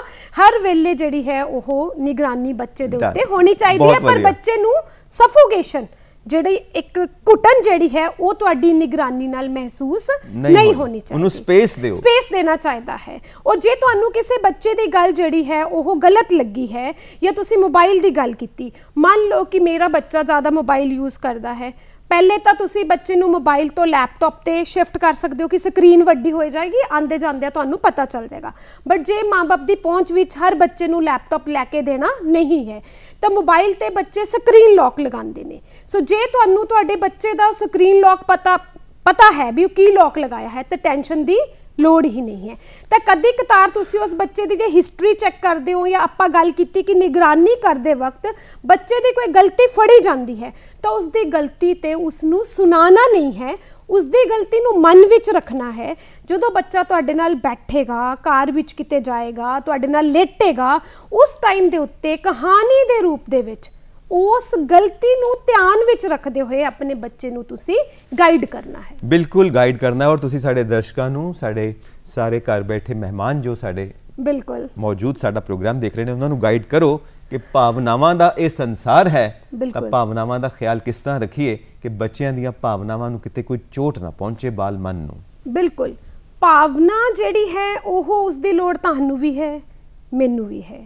ਹਰ ਵੇਲੇ ਜਿਹੜੀ ਹੈ ਉਹ ਨਿਗਰਾਨੀ ਬੱਚੇ ਦੇ ਉੱਤੇ ਹੋਣੀ ਚਾਹੀਦੀ ਹੈ ਪਰ ਬੱਚੇ ਨੂੰ ਸਫੋਗੇਸ਼ਨ ਜਿਹੜੀ ਇੱਕ ਘੁਟਨ ਜਿਹੜੀ ਹੈ ਉਹ ਤੁਹਾਡੀ ਨਿਗਰਾਨੀ ਨਾਲ ਮਹਿਸੂਸ ਨਹੀਂ ਹੋਣੀ ਚਾਹੀਦੀ ਉਹਨੂੰ ਸਪੇਸ ਦਿਓ ਸਪੇਸ ਦੇਣਾ ਚਾਹੀਦਾ ਹੈ ਔਰ ਜੇ ਤੁਹਾਨੂੰ ਕਿਸੇ ਬੱਚੇ ਦੀ ਗੱਲ ਜਿਹੜੀ ਹੈ ਉਹ ਗਲਤ ਲੱਗੀ ਹੈ ਜਾਂ ਤੁਸੀਂ ਮੋਬਾਈਲ ਦੀ ਗੱਲ ਕੀਤੀ ਮੰਨ ਲਓ ਕਿ ਮੇਰਾ ਬੱਚਾ ਜ਼ਿਆਦਾ ਮੋਬਾਈਲ ਯੂਜ਼ ਕਰਦਾ ਹੈ ਪਹਿਲੇ ਤਾਂ ਤੁਸੀਂ ਬੱਚੇ ਨੂੰ ਮੋਬਾਈਲ ਤੋਂ ਲੈਪਟਾਪ ਤੇ ਸ਼ਿਫਟ ਕਰ ਸਕਦੇ ਹੋ ਕਿ ਸਕਰੀਨ ਵੱਡੀ ਹੋ ਜਾਏਗੀ ਆਂਦੇ ਜਾਂਦੇ ਤੁਹਾਨੂੰ ਪਤਾ ਚੱਲ ਜਾਏਗਾ ਬਟ ਜੇ ਮਾਪੇ ਦੀ ਪਹੁੰਚ ਵਿੱਚ ਹਰ ਬੱਚੇ ਨੂੰ ਲੈਪਟਾਪ ਲੈ ਕੇ ਦੇਣਾ ਨਹੀਂ ਹੈ ਤਾਂ ਮੋਬਾਈਲ ਤੇ ਬੱਚੇ ਸਕਰੀਨ ਲੌਕ ਲਗਾਉਂਦੇ ਨੇ ਸੋ ਜੇ ਤੁਹਾਨੂੰ ਤੁਹਾਡੇ ਬੱਚੇ ਦਾ ਸਕਰੀਨ ਲੌਕ ਪਤਾ ਪਤਾ ਹੈ ਵੀ ਉਹ ਕੀ ਲੌਕ ਲਗਾਇਆ ਹੈ ਤਾਂ ਟੈਨਸ਼ਨ ਦੀ ਲੋੜ ਹੀ ਨਹੀਂ ਹੈ ਤਾਂ ਕਦੀ ਕਤਾਰ ਤੁਸੀਂ ਉਸ ਬੱਚੇ ਦੀ ਜੇ ਹਿਸਟਰੀ ਚੈੱਕ ਕਰਦੇ ਹੋ ਜਾਂ ਆਪਾਂ ਗੱਲ ਕੀਤੀ ਕਿ ਨਿਗਰਾਨੀ ਕਰਦੇ ਵਕਤ ਬੱਚੇ ਦੀ ਕੋਈ ਗਲਤੀ ਫੜੀ ਜਾਂਦੀ ਹੈ ਤਾਂ ਉਸ ਦੀ ਗਲਤੀ ਤੇ ਉਸ ਨੂੰ ਸੁਣਾਣਾ ਨਹੀਂ ਹੈ ਉਸ ਦੀ ਗਲਤੀ ਨੂੰ ਮਨ ਵਿੱਚ ਰੱਖਣਾ ਹੈ ਜਦੋਂ ਬੱਚਾ ਤੁਹਾਡੇ ਨਾਲ ਬੈਠੇਗਾ ਕਾਰ ਵਿੱਚ ਕਿਤੇ ਜਾਏਗਾ ਤੁਹਾਡੇ ਨਾਲ ਲੇਟੇਗਾ ਉਸ ਟਾਈਮ ਦੇ ਉੱਤੇ ਕਹਾਣੀ ਦੇ ਰੂਪ ਦੇ ਵਿੱਚ ਉਸ ਗਲਤੀ ਨੂੰ ਧਿਆਨ ਵਿੱਚ ਰੱਖਦੇ ਹੋਏ ਆਪਣੇ ਬੱਚੇ ਨੂੰ ਤੁਸੀਂ ਗਾਈਡ ਕਰਨਾ ਹੈ ਬਿਲਕੁਲ ਗਾਈਡ ਕਰਨਾ ਹੈ ਔਰ ਤੁਸੀਂ ਸਾਡੇ ਦਰਸ਼ਕਾਂ ਨੂੰ ਸਾਡੇ ਸਾਰੇ ਘਰ ਬੈਠੇ ਮਹਿਮਾਨ ਜੋ ਸਾਡੇ ਬਿਲਕੁਲ ਮੌਜੂਦ ਸਾਡਾ ਪ੍ਰੋਗਰਾਮ ਦੇਖ ਰਹੇ ਨੇ ਉਹਨਾਂ ਨੂੰ ਗਾਈਡ ਕਰੋ ਕਿ ਭਾਵਨਾਵਾਂ ਦਾ ਇਹ ਸੰਸਾਰ ਹੈ ਤਾਂ ਭਾਵਨਾਵਾਂ ਦਾ ਖਿਆਲ ਕਿਸ ਤਰ੍ਹਾਂ ਰੱਖੀਏ ਕਿ ਬੱਚਿਆਂ ਦੀਆਂ ਭਾਵਨਾਵਾਂ ਨੂੰ ਕਿਤੇ ਕੋਈ ਚੋਟ ਨਾ ਪਹੁੰਚੇ ਬਾਲ ਮਨ ਨੂੰ ਬਿਲਕੁਲ ਭਾਵਨਾ ਜਿਹੜੀ ਹੈ ਉਹ ਉਸ ਦੀ ਲੋੜ ਤੁਹਾਨੂੰ ਵੀ ਹੈ ਮੈਨੂੰ ਵੀ ਹੈ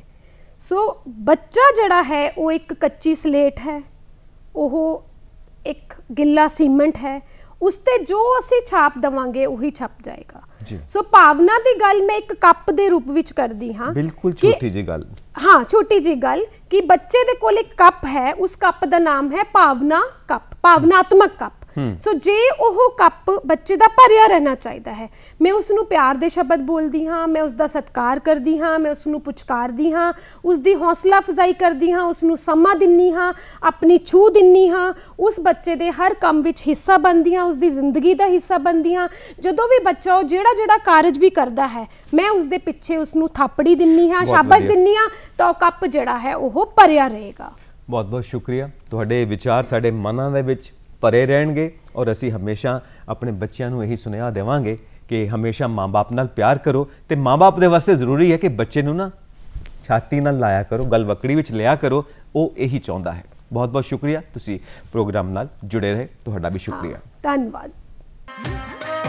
ਸੋ ਬੱਚਾ ਜਿਹੜਾ ਹੈ ਉਹ ਇੱਕ ਕੱਚੀ ਸਲੇਟ ਹੈ ਉਹ ਇੱਕ ਗਿੱਲਾ ਸੀਮੈਂਟ ਹੈ ਉਸ ਤੇ ਜੋ ਅਸੀਂ ਛਾਪ ਦਵਾਂਗੇ ਉਹੀ ਛਪ ਜਾਏਗਾ ਸੋ ਭਾਵਨਾ ਦੀ ਗੱਲ ਮੈਂ ਇੱਕ ਕੱਪ ਦੇ ਰੂਪ ਵਿੱਚ ਕਰਦੀ ਹਾਂ ਬਿਲਕੁਲ ਛੋਟੀ ਜੀ ਗੱਲ ਹਾਂ ਛੋਟੀ ਜੀ ਗੱਲ ਕਿ ਬੱਚੇ ਦੇ ਕੋਲ ਇੱਕ ਕੱਪ ਹੈ ਉਸ ਕੱਪ ਦਾ ਨਾਮ ਹੈ ਭਾਵਨਾ ਕੱਪ ਭਾਵਨਾਤਮਕ ਕੱਪ ਸੋ ਜੇ ਉਹ ਕੱਪ ਬੱਚੇ ਦਾ ਭਰਿਆ ਰਹਿਣਾ ਚਾਹੀਦਾ ਹੈ ਮੈਂ ਉਸ ਨੂੰ ਪਿਆਰ ਦੇ ਸ਼ਬਦ ਬੋਲਦੀ ਹਾਂ ਮੈਂ ਉਸ ਦਾ ਸਤਿਕਾਰ ਕਰਦੀ ਹਾਂ ਮੈਂ ਉਸ ਨੂੰ ਪੁਚਕਾਰਦੀ ਹਾਂ ਉਸ ਦੀ ਹੌਸਲਾ ਫਜ਼ਾਈ ਕਰਦੀ ਹਾਂ ਉਸ ਨੂੰ ਸਮਾਂ ਦਿੰਨੀ ਹਾਂ ਆਪਣੀ ਛੂ ਦਿੰਨੀ ਹਾਂ ਉਸ ਬੱਚੇ ਦੇ ਹਰ ਕੰਮ ਵਿੱਚ ਹਿੱਸਾ ਬਣਦੀ ਹਾਂ ਉਸ ਦੀ ਜ਼ਿੰਦਗੀ ਦਾ ਹਿੱਸਾ ਬਣਦੀ ਹਾਂ ਜਦੋਂ ਵੀ ਬੱਚਾ ਉਹ ਜਿਹੜਾ ਜਿਹੜਾ ਕਾਰਜ ਵੀ ਕਰਦਾ ਹੈ ਮੈਂ ਉਸ ਦੇ ਪਿੱਛੇ ਉਸ ਨੂੰ ਥਾਪੜੀ ਦਿੰਨੀ ਹਾਂ ਸ਼ਾਬਾਸ਼ ਦਿੰਨੀ ਹਾਂ ਤਾਂ ਉਹ ਕੱਪ ਜਿਹੜਾ ਹੈ ਉਹ ਭਰਿਆ ਰਹੇਗਾ ਬਹੁਤ ਬਹੁਤ ਸ਼ੁਕਰੀਆ ਤੁਹਾਡੇ ਵਿਚਾਰ ਸਾਡੇ ਮਨਾਂ ਦੇ ਵਿੱਚ ਭਰੇ ਰਹਿਣਗੇ ਔਰ ਅਸੀਂ ਹਮੇਸ਼ਾ ਆਪਣੇ ਬੱਚਿਆਂ ਨੂੰ ਇਹੀ ਸੁਨੇਹਾ ਦੇਵਾਂਗੇ ਕਿ ਹਮੇਸ਼ਾ ਮਾਂ-ਬਾਪ ਨਾਲ ਪਿਆਰ ਕਰੋ ਤੇ ਮਾਂ-ਬਾਪ ਦੇ ਵਾਸਤੇ ਜ਼ਰੂਰੀ ਹੈ ਕਿ ਬੱਚੇ ਨੂੰ ਨਾ ਛਾਤੀ ਨਾਲ ਲਾਇਆ ਕਰੋ ਗਲ ਵਕੜੀ ਵਿੱਚ ਲਿਆ ਕਰੋ ਉਹ ਇਹੀ ਚਾਹੁੰਦਾ ਹੈ ਬਹੁਤ ਬਹੁਤ ਸ਼ੁਕਰੀਆ ਤੁਸੀਂ ਪ੍ਰੋਗਰਾਮ ਨਾਲ ਜੁੜੇ ਰਹੇ ਤੁਹਾਡਾ ਵੀ ਸ਼ੁਕਰੀਆ ਧੰਨਵਾਦ